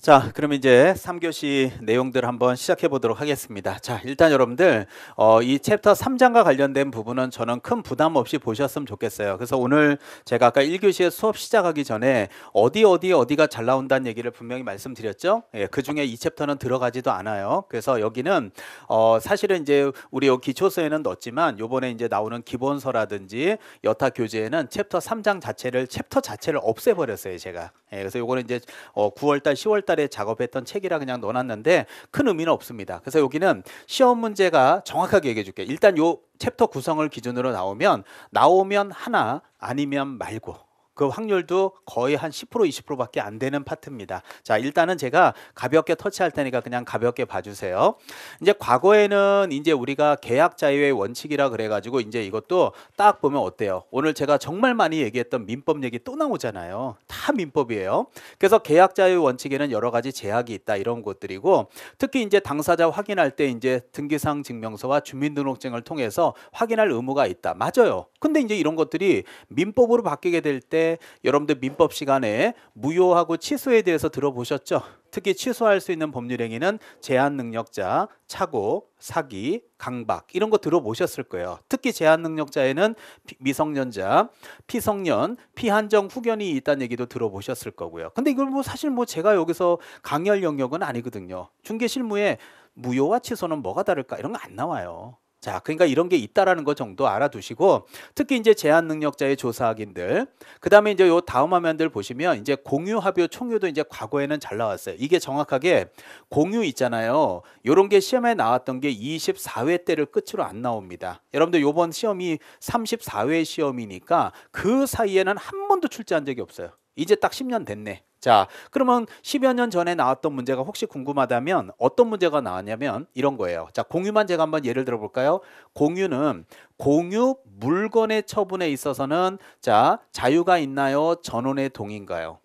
자, 그럼 이제 3교시 내용들 한번 시작해 보도록 하겠습니다. 자, 일단 여러분들 어, 이 챕터 3장과 관련된 부분은 저는 큰 부담 없이 보셨으면 좋겠어요. 그래서 오늘 제가 아까 1교시에 수업 시작하기 전에 어디 어디 어디가 잘 나온다는 얘기를 분명히 말씀드렸죠. 예, 그 중에 이 챕터는 들어가지도 않아요. 그래서 여기는 어, 사실은 이제 우리 기초서에는 넣었지만 요번에 이제 나오는 기본서라든지 여타 교재에는 챕터 3장 자체를 챕터 자체를 없애버렸어요, 제가. 예, 그래서 요거는 이제 어, 9월달, 10월달 달에 작업했던 책이라 그냥 넣어놨는데 큰 의미는 없습니다. 그래서 여기는 시험 문제가 정확하게 얘기해 줄게요. 일단 요 챕터 구성을 기준으로 나오면 나오면 하나 아니면 말고 그 확률도 거의 한 10% 20%밖에 안 되는 파트입니다. 자 일단은 제가 가볍게 터치할 테니까 그냥 가볍게 봐주세요. 이제 과거에는 이제 우리가 계약 자유의 원칙이라 그래가지고 이제 이것도 딱 보면 어때요? 오늘 제가 정말 많이 얘기했던 민법 얘기 또 나오잖아요. 다 민법이에요. 그래서 계약 자유 원칙에는 여러 가지 제약이 있다 이런 것들이고 특히 이제 당사자 확인할 때 이제 등기상 증명서와 주민등록증을 통해서 확인할 의무가 있다. 맞아요. 근데 이제 이런 것들이 민법으로 바뀌게 될때 여러분들 민법 시간에 무효하고 취소에 대해서 들어보셨죠? 특히 취소할 수 있는 법률행위는 제한 능력자, 착오, 사기, 강박 이런 거 들어보셨을 거예요. 특히 제한 능력자에는 미성년자, 피성년, 피한정 후견이 있다는 얘기도 들어보셨을 거고요. 근데 이걸 뭐 사실 뭐 제가 여기서 강열 영역은 아니거든요. 중개 실무에 무효와 취소는 뭐가 다를까 이런 거 안 나와요. 자, 그러니까 이런 게 있다라는 것 정도 알아두시고 특히 이제 제한 능력자의 조사 확인들. 그다음에 이제 요 다음 화면들 보시면 이제 공유 합의 총유도 이제 과거에는 잘 나왔어요. 이게 정확하게 공유 있잖아요. 요런 게 시험에 나왔던 게 24회 때를 끝으로 안 나옵니다. 여러분들 요번 시험이 34회 시험이니까 그 사이에는 한 번도 출제한 적이 없어요. 이제 딱 10년 됐네. 자, 그러면 10여 년 전에 나왔던 문제가 혹시 궁금하다면 어떤 문제가 나왔냐면 이런 거예요. 자, 공유만 제가 한번 예를 들어 볼까요? 공유는 공유 물건의 처분에 있어서는 자, 자유가 있나요? 전원의 동인가요?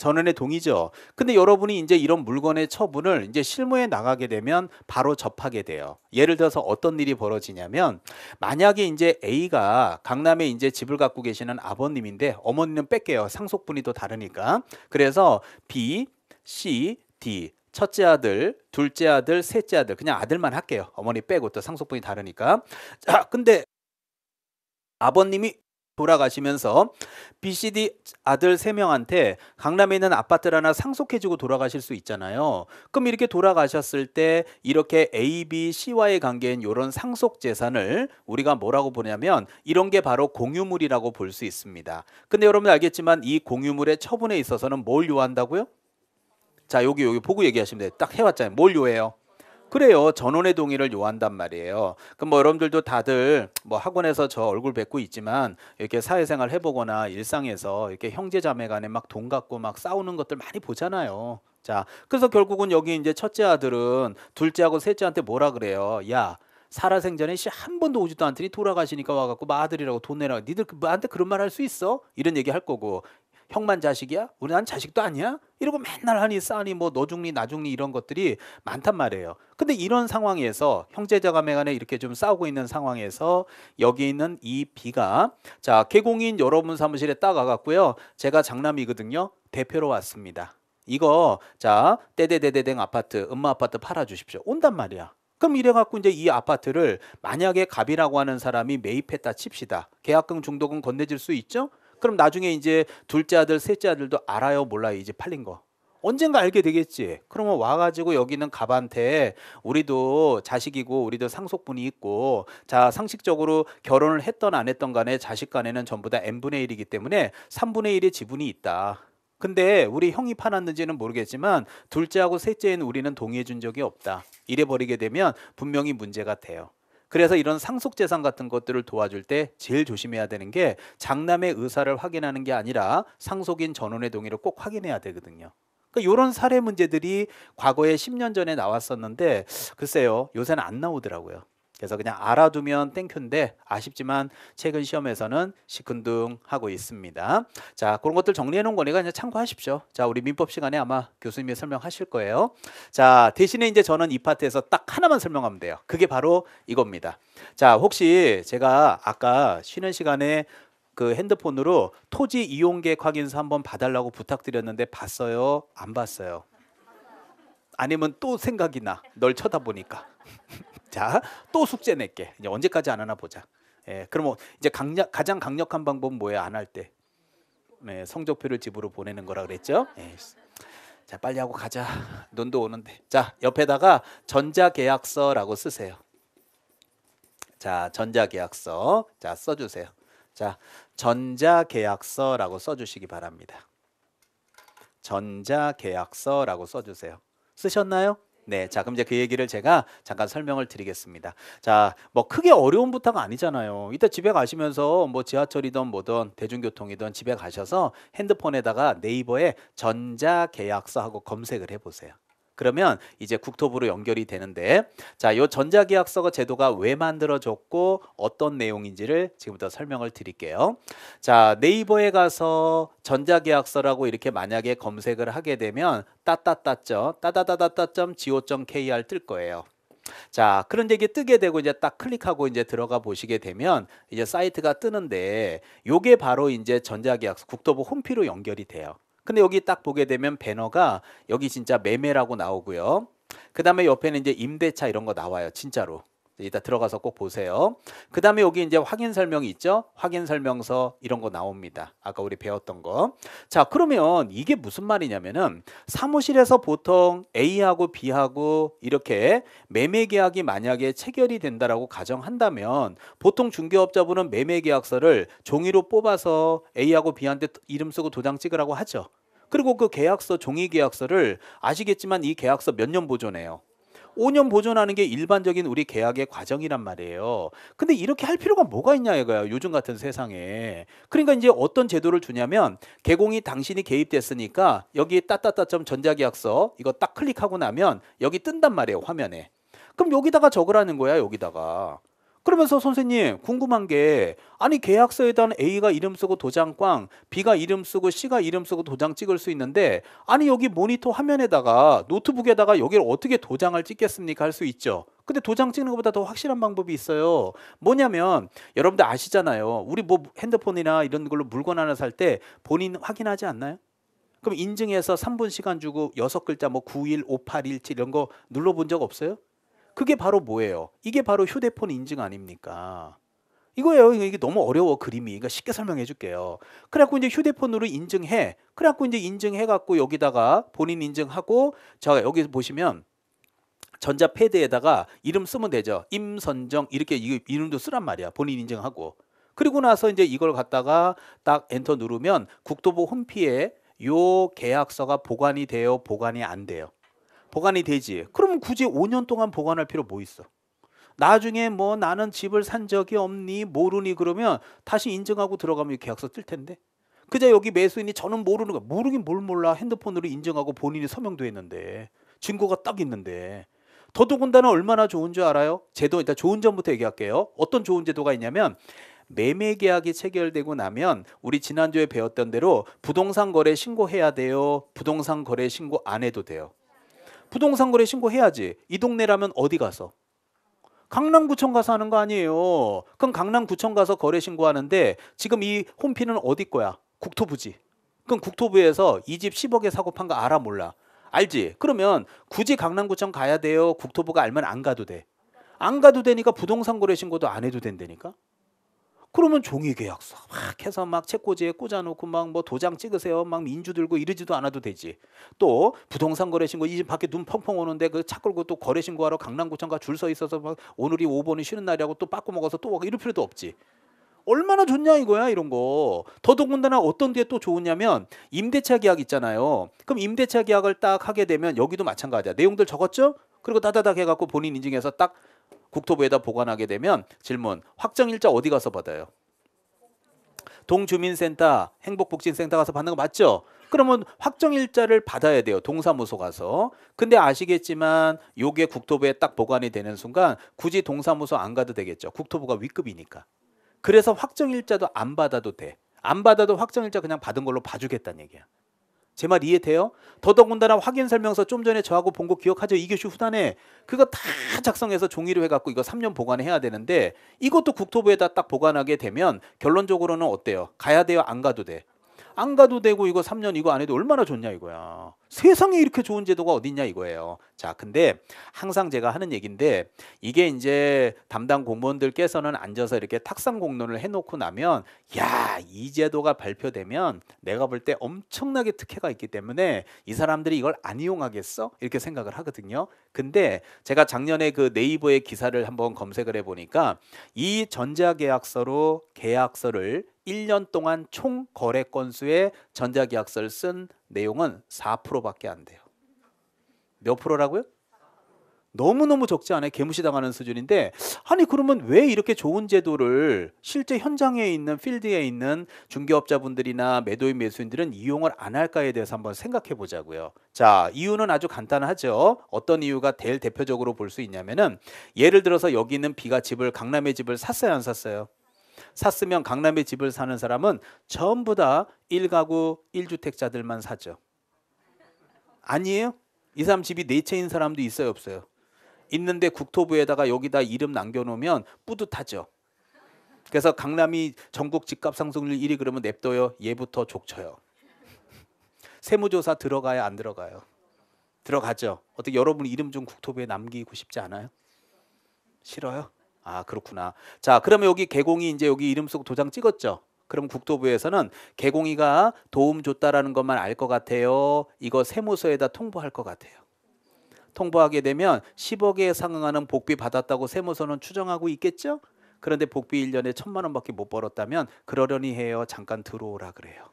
전원의 동의죠. 근데 여러분이 이제 이런 물건의 처분을 이제 실무에 나가게 되면 바로 접하게 돼요. 예를 들어서 어떤 일이 벌어지냐면 만약에 이제 A가 강남에 이제 집을 갖고 계시는 아버님인데 어머니는 뺄게요. 상속분이 또 다르니까. 그래서 B, C, D 첫째 아들, 둘째 아들, 셋째 아들 그냥 아들만 할게요. 어머니 빼고 또 상속분이 다르니까. 자, 근데 아버님이 돌아가시면서 BCD 아들 3명한테 강남에 있는 아파트를 하나 상속해주고 돌아가실 수 있잖아요. 그럼 이렇게 돌아가셨을 때 이렇게 A, B, C와의 관계인 이런 상속 재산을 우리가 뭐라고 보냐면 이런 게 바로 공유물이라고 볼 수 있습니다. 근데 여러분 알겠지만 이 공유물의 처분에 있어서는 뭘 요한다고요? 자 여기 여기 보고 얘기하시면 돼요. 딱 해왔잖아요. 뭘 요해요? 그래요. 전원의 동의를 요한단 말이에요. 그럼 뭐 여러분들도 다들 뭐 학원에서 저 얼굴 뵙고 있지만 이렇게 사회생활 해보거나 일상에서 이렇게 형제자매 간에 막 돈 갖고 막 싸우는 것들 많이 보잖아요. 자, 그래서 결국은 여기 이제 첫째 아들은 둘째하고 셋째한테 뭐라 그래요? 야, 살아생전에 씨 한 번도 오지도 않더니 돌아가시니까 와갖고 마들이라고돈 뭐 내라고 니들 그뭐한테 그런 말 할 수 있어? 이런 얘기 할 거고 형만 자식이야? 우리 난 자식도 아니야? 이러고 맨날 하니 싸니 뭐너 죽니 나 죽니 이런 것들이 많단 말이에요. 근데 이런 상황에서 형제자감에 간에 이렇게 좀 싸우고 있는 상황에서 여기 있는 이 비가 자 개공인 여러분 사무실에 딱 와갔고요. 제가 장남이거든요. 대표로 왔습니다. 이거 자 떼대대대댕 아파트 음마 아파트 팔아주십시오. 온단 말이야. 그럼 이래갖고 이제 이 아파트를 만약에 갑이라고 하는 사람이 매입했다 칩시다. 계약금 중도금 건네질 수 있죠? 그럼 나중에 이제 둘째 아들, 셋째 아들도 알아요, 몰라요, 이제 팔린 거. 언젠가 알게 되겠지. 그러면 와가지고 여기 있는 갑한테 우리도 자식이고 우리도 상속분이 있고 자 상식적으로 결혼을 했던 안 했던 간에 자식 간에는 전부 다 n분의 1이기 때문에 3분의 1의 지분이 있다. 근데 우리 형이 파놨는지는 모르겠지만 둘째하고 셋째인 우리는 동의해 준 적이 없다. 이래 버리게 되면 분명히 문제가 돼요. 그래서 이런 상속 재산 같은 것들을 도와줄 때 제일 조심해야 되는 게 장남의 의사를 확인하는 게 아니라 상속인 전원의 동의를 꼭 확인해야 되거든요. 그러니까 이런 사례 문제들이 과거에 10년 전에 나왔었는데 글쎄요 요새는 안 나오더라고요. 그래서 그냥 알아두면 땡큐인데 아쉽지만 최근 시험에서는 시큰둥하고 있습니다. 자 그런 것들 정리해 놓은 거니까 이제 참고하십시오. 자 우리 민법 시간에 아마 교수님이 설명하실 거예요. 자 대신에 이제 저는 이 파트에서 딱 하나만 설명하면 돼요. 그게 바로 이겁니다. 자 혹시 제가 아까 쉬는 시간에 그 핸드폰으로 토지 이용 객 확인서 한번 봐달라고 부탁드렸는데 봤어요? 안 봤어요? 아니면 또 생각이 나. 널 쳐다보니까. 자, 또 숙제 낼게. 이제 언제까지 안 하나 보자. 예, 그러면 뭐 이제 강력, 가장 강력한 방법은 뭐예요? 안할 때. 네, 성적표를 집으로 보내는 거라 그랬죠. 예. 자, 빨리 하고 가자. 눈도 오는데. 자, 옆에다가 전자계약서라고 쓰세요. 자, 전자계약서. 자, 써주세요. 자, 전자계약서라고 써주시기 바랍니다. 전자계약서라고 써주세요. 쓰셨나요? 네, 자 그럼 이제 그 얘기를 제가 잠깐 설명을 드리겠습니다. 자, 뭐 크게 어려운 부탁 아니잖아요. 이따 집에 가시면서 뭐 지하철이든 뭐든 대중교통이든 집에 가셔서 핸드폰에다가 네이버에 전자계약서 하고 검색을 해보세요. 그러면 이제 국토부로 연결이 되는데 자, 요 전자계약서 가 제도가 왜 만들어졌고 어떤 내용인지를 지금부터 설명을 드릴게요. 자, 네이버에 가서 전자계약서라고 이렇게 만약에 검색을 하게 되면 따따따점 따다다다다.go.kr 뜰 거예요. 자그런 얘기 게 뜨게 되고 이제 딱 클릭하고 이제 들어가 보시게 되면 이제 사이트가 뜨는데 요게 바로 이제 전자계약서 국토부 홈피로 연결이 돼요 근데 여기 딱 보게 되면 배너가 여기 진짜 매매라고 나오고요. 그 다음에 옆에는 이제 임대차 이런 거 나와요. 진짜로. 이따 들어가서 꼭 보세요. 그 다음에 여기 이제 확인 설명이 있죠. 확인 설명서 이런 거 나옵니다. 아까 우리 배웠던 거. 자 그러면 이게 무슨 말이냐면은 사무실에서 보통 A하고 B하고 이렇게 매매 계약이 만약에 체결이 된다라고 가정한다면 보통 중개업자분은 매매 계약서를 종이로 뽑아서 A하고 B한테 이름 쓰고 도장 찍으라고 하죠. 그리고 그 계약서 종이 계약서를 아시겠지만 이 계약서 몇 년 보존해요. 5년 보존하는 게 일반적인 우리 계약의 과정이란 말이에요. 근데 이렇게 할 필요가 뭐가 있냐 이거야. 요즘 같은 세상에. 그러니까 이제 어떤 제도를 주냐면 개공이 당신이 개입됐으니까 여기 따따따점 전자계약서 이거 딱 클릭하고 나면 여기 뜬단 말이에요. 화면에. 그럼 여기다가 적으라는 거야. 여기다가. 그러면서 선생님 궁금한 게 아니 계약서에 대한 A가 이름 쓰고 도장 꽝, B가 이름 쓰고 C가 이름 쓰고 도장 찍을 수 있는데 아니 여기 모니터 화면에다가 노트북에다가 여기를 어떻게 도장을 찍겠습니까 할 수 있죠. 근데 도장 찍는 것보다 더 확실한 방법이 있어요. 뭐냐면 여러분들 아시잖아요. 우리 뭐 핸드폰이나 이런 걸로 물건 하나 살 때 본인 확인하지 않나요? 그럼 인증해서 3분 시간 주고 6글자 뭐9일5 8 1 7 이런 거 눌러본 적 없어요? 그게 바로 뭐예요? 이게 바로 휴대폰 인증 아닙니까? 이거예요. 이게 너무 어려워 그림이. 그러니까 쉽게 설명해 줄게요. 그래갖고 이제 휴대폰으로 인증해. 그래갖고 이제 인증해갖고 여기다가 본인 인증하고 자 여기 보시면 전자 패드에다가 이름 쓰면 되죠. 임선정 이렇게 이름도 쓰란 말이야. 본인 인증하고. 그리고 나서 이제 이걸 갖다가 딱 엔터 누르면 국토부 홈피에 요 계약서가 보관이 돼요, 보관이 안 돼요. 보관이 되지. 그러면 굳이 5년 동안 보관할 필요 뭐 있어? 나중에 뭐 나는 집을 산 적이 없니 모르니 그러면 다시 인증하고 들어가면 계약서 뜰 텐데. 그자 여기 매수인이 저는 모르는 거 모르긴 뭘 몰라 핸드폰으로 인증하고 본인이 서명도 했는데 증거가 딱 있는데 더더군다나 얼마나 좋은 줄 알아요? 제도 일단 좋은 점부터 얘기할게요. 어떤 좋은 제도가 있냐면 매매 계약이 체결되고 나면 우리 지난주에 배웠던 대로 부동산 거래 신고해야 돼요. 부동산 거래 신고 안 해도 돼요. 부동산 거래 신고해야지. 이 동네라면 어디 가서? 강남구청 가서 하는 거 아니에요. 그럼 강남구청 가서 거래 신고하는데 지금 이 홈피는 어디 거야? 국토부지. 그럼 국토부에서 이 집 10억에 사고 판 거 알아 몰라? 알지? 그러면 굳이 강남구청 가야 돼요. 국토부가 알면 안 가도 돼. 안 가도 되니까 부동산 거래 신고도 안 해도 된다니까. 그러면 종이 계약서 막 해서 막 책꽂이에 꽂아놓고 막 뭐 도장 찍으세요 막 민주 들고 이러지도 않아도 되지 또 부동산 거래 신고 이 집 밖에 눈 펑펑 오는데 그 차 끌고 또 거래 신고하러 강남구청과줄 서 있어서 막 오늘이 5번이 쉬는 날이라고 또 빠꾸 먹어서 또 이럴 필요도 없지 얼마나 좋냐 이거야 이런 거 더더군다나 어떤 게또 좋으냐면 임대차 계약 있잖아요 그럼 임대차 계약을 딱 하게 되면 여기도 마찬가지야 내용들 적었죠 그리고 따다닥 해갖고 본인 인증해서 딱 국토부에다 보관하게 되면 질문 확정 일자 어디 가서 받아요? 동주민센터, 행복복지센터 가서 받는 거 맞죠? 그러면 확정 일자를 받아야 돼요. 동사무소 가서. 근데 아시겠지만 요게 국토부에 딱 보관이 되는 순간 굳이 동사무소 안 가도 되겠죠. 국토부가 위급이니까. 그래서 확정 일자도 안 받아도 돼. 안 받아도 확정 일자 그냥 받은 걸로 봐주겠다는 얘기야. 제말 이해돼요? 더더군다나 확인 설명서 좀 전에 저하고 본 거 기억하죠? 이교시 후단에 그거 다 작성해서 종이로 해갖고 이거 3년 보관해야 되는데 이것도 국토부에다 딱 보관하게 되면 결론적으로는 어때요? 가야 돼요? 안 가도 돼? 안 가도 되고 이거 3년 이거 안 해도 얼마나 좋냐 이거야. 세상에 이렇게 좋은 제도가 어딨냐 이거예요. 자, 근데 항상 제가 하는 얘기인데 이게 이제 담당 공무원들께서는 앉아서 이렇게 탁상 공론을 해놓고 나면 야, 이 제도가 발표되면 내가 볼 때 엄청나게 특혜가 있기 때문에 이 사람들이 이걸 안 이용하겠어? 이렇게 생각을 하거든요. 근데 제가 작년에 그 네이버의 기사를 한번 검색을 해보니까 이 전자계약서로 계약서를 1년 동안 총 거래 건수의 전자계약서를 쓴 내용은 4%밖에 안 돼요. 몇 프로라고요? 너무너무 적지 않아요. 개무시당하는 수준인데 아니 그러면 왜 이렇게 좋은 제도를 실제 현장에 있는 필드에 있는 중개업자분들이나 매도인 매수인들은 이용을 안 할까에 대해서 한번 생각해 보자고요. 자 이유는 아주 간단하죠. 어떤 이유가 제 대표적으로 볼 수 있냐면은 예를 들어서 여기 있는 비가 집을 강남의 집을 샀어요 안 샀어요? 샀으면 강남에 집을 사는 사람은 전부 다 1가구 1주택자들만 사죠. 아니에요? 2, 3람 집이 네 채인 사람도 있어요, 없어요? 있는데 국토부에다가 여기다 이름 남겨 놓으면 뿌듯하죠. 그래서 강남이 전국 집값 상승률 1위 그러면 냅둬요. 얘부터 족쳐요. 세무조사 들어가야 안 들어가요. 들어가죠. 어떻게 여러분 이름 좀 국토부에 남기고 싶지 않아요? 싫어요? 아 그렇구나. 자 그러면 여기 개공이 이제 여기 이름 쓰고 도장 찍었죠. 그럼 국토부에서는 개공이가 도움 줬다라는 것만 알 것 같아요. 이거 세무서에다 통보할 것 같아요. 통보하게 되면 10억에 상응하는 복비 받았다고 세무서는 추정하고 있겠죠. 그런데 복비 1년에 천만 원밖에 못 벌었다면 그러려니 해요. 잠깐 들어오라 그래요.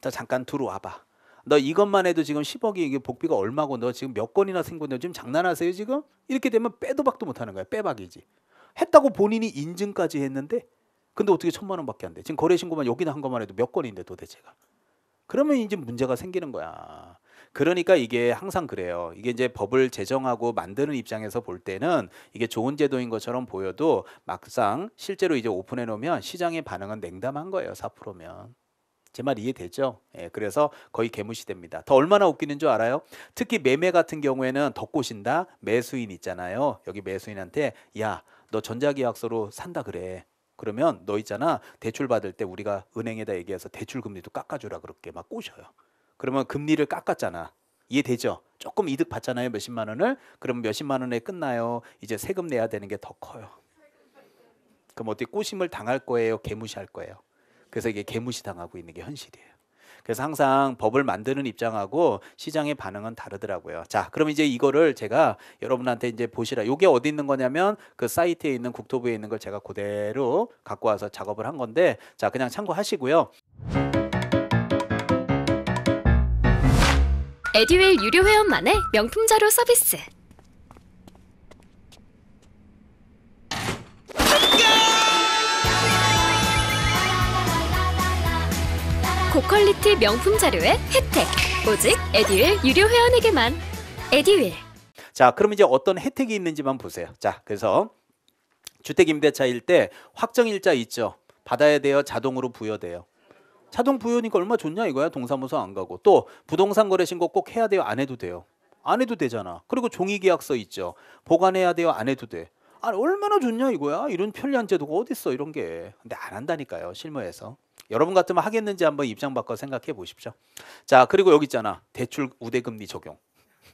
자 잠깐 들어와봐. 너 이것만 해도 지금 10억이 이게 복비가 얼마고 너 지금 몇 건이나 생겼는데 지금 장난하세요 지금? 이렇게 되면 빼도 박도 못하는 거야. 빼박이지. 했다고 본인이 인증까지 했는데 근데 어떻게 천만 원밖에 안 돼? 지금 거래 신고만 여기다 한 것만 해도 몇 건인데 도대체가. 그러면 이제 문제가 생기는 거야. 그러니까 이게 항상 그래요. 이게 이제 법을 제정하고 만드는 입장에서 볼 때는 이게 좋은 제도인 것처럼 보여도 막상 실제로 이제 오픈해 놓으면 시장의 반응은 냉담한 거예요. 4%면. 제말 이해되죠? 예, 그래서 거의 개무시됩니다. 더 얼마나 웃기는 줄 알아요? 특히 매매 같은 경우에는 더 꼬신다. 매수인 있잖아요. 여기 매수인한테 야, 너 전자계약서로 산다 그래. 그러면 너 있잖아. 대출 받을 때 우리가 은행에다 얘기해서 대출 금리도 깎아주라 그렇게 막 꼬셔요. 그러면 금리를 깎았잖아. 이해되죠? 조금 이득 받잖아요. 몇십만 원을. 그럼 몇십만 원에 끝나요. 이제 세금 내야 되는 게 더 커요. 그럼 어떻게 꼬심을 당할 거예요? 개무시할 거예요? 그래서 이게 개무시 당하고 있는 게 현실이에요. 그래서 항상 법을 만드는 입장하고 시장의 반응은 다르더라고요. 자, 그럼 이제 이거를 제가 여러분한테 이제 보시라. 이게 어디 있는 거냐면 그 사이트에 있는 국토부에 있는 걸 제가 그대로 갖고 와서 작업을 한 건데 자, 그냥 참고하시고요. 에듀윌 유료 회원만의 명품 자료 서비스. 고퀄리티 명품 자료의 혜택 오직 에듀윌 유료 회원에게만 에듀윌 자 그럼 이제 어떤 혜택이 있는지만 보세요 자 그래서 주택임대차일 때 확정일자 있죠 받아야 돼요 자동으로 부여돼요 자동 부여니까 얼마 좋냐 이거야 동사무소 안 가고 또 부동산 거래 신고 꼭 해야 돼요 안 해도 돼요 안 해도 되잖아 그리고 종이계약서 있죠 보관해야 돼요 안 해도 돼 아, 얼마나 좋냐 이거야 이런 편리한 제도가 어딨어 이런 게 근데 안 한다니까요 실무에서 여러분 같으면 하겠는지 한번 입장 바꿔 생각해 보십시오. 자, 그리고 여기 있잖아. 대출 우대금리 적용.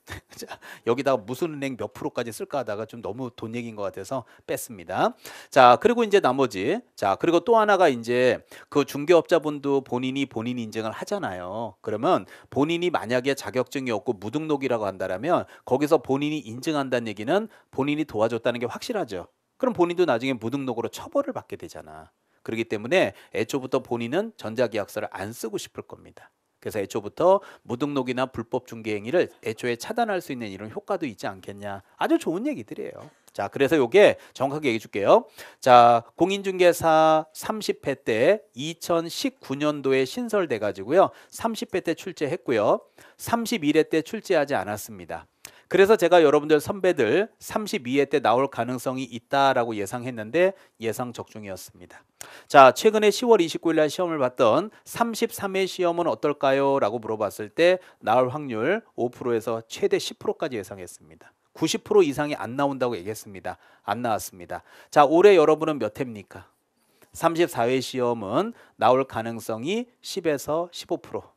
자, 여기다가 무슨 은행 몇 프로까지 쓸까 하다가 좀 너무 돈 얘기인 것 같아서 뺐습니다. 자, 그리고 이제 나머지. 자, 그리고 또 하나가 이제 그 중개업자분도 본인이 본인 인증을 하잖아요. 그러면 본인이 만약에 자격증이 없고 무등록이라고 한다면 거기서 본인이 인증한다는 얘기는 본인이 도와줬다는 게 확실하죠. 그럼 본인도 나중에 무등록으로 처벌을 받게 되잖아. 그렇기 때문에 애초부터 본인은 전자계약서를 안 쓰고 싶을 겁니다. 그래서 애초부터 무등록이나 불법 중개 행위를 애초에 차단할 수 있는 이런 효과도 있지 않겠냐. 아주 좋은 얘기들이에요. 자, 그래서 요게 정확하게 얘기해 줄게요. 자, 공인중개사 30회 때 2019년도에 신설돼 가지고요. 30회 때 출제했고요. 31회 때 출제하지 않았습니다. 그래서 제가 여러분들 선배들 32회 때 나올 가능성이 있다라고 예상했는데 예상 적중이었습니다. 자, 최근에 10월 29일 날 시험을 봤던 33회 시험은 어떨까요? 라고 물어봤을 때 나올 확률 5%에서 최대 10%까지 예상했습니다. 90% 이상이 안 나온다고 얘기했습니다. 안 나왔습니다. 자, 올해 여러분은 몇 회입니까? 34회 시험은 나올 가능성이 10에서 15%.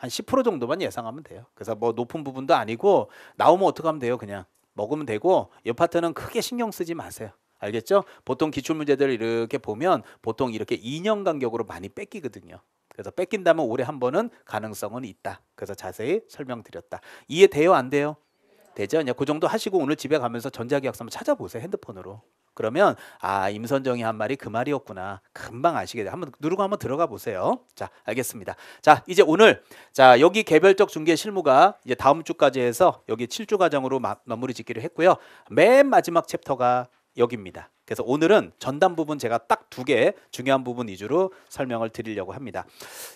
한10% 정도만 예상하면 돼요. 그래서 뭐 높은 부분도 아니고 나오면 어떻게 하면 돼요? 그냥 먹으면 되고 이 파트는 크게 신경 쓰지 마세요. 알겠죠? 보통 기출 문제들 이렇게 보면 보통 이렇게 2년 간격으로 많이 뺏기거든요. 그래서 뺏긴다면 올해 한 번은 가능성은 있다. 그래서 자세히 설명드렸다. 이해 돼요? 안 돼요? 되죠? 그냥 그 정도 하시고 오늘 집에 가면서 전자기약서 한번 찾아보세요. 핸드폰으로. 그러면 아 임선정이 한 말이 그 말이었구나 금방 아시게 돼 한번 누르고 한번 들어가 보세요 자 알겠습니다 자 이제 오늘 자 여기 개별적 중개 실무가 이제 다음 주까지 해서 여기 7주 과정으로 마, 무리 짓기로 했고요 맨 마지막 챕터가 여기입니다 그래서 오늘은 전담 부분 제가 딱 두 개 중요한 부분 위주로 설명을 드리려고 합니다.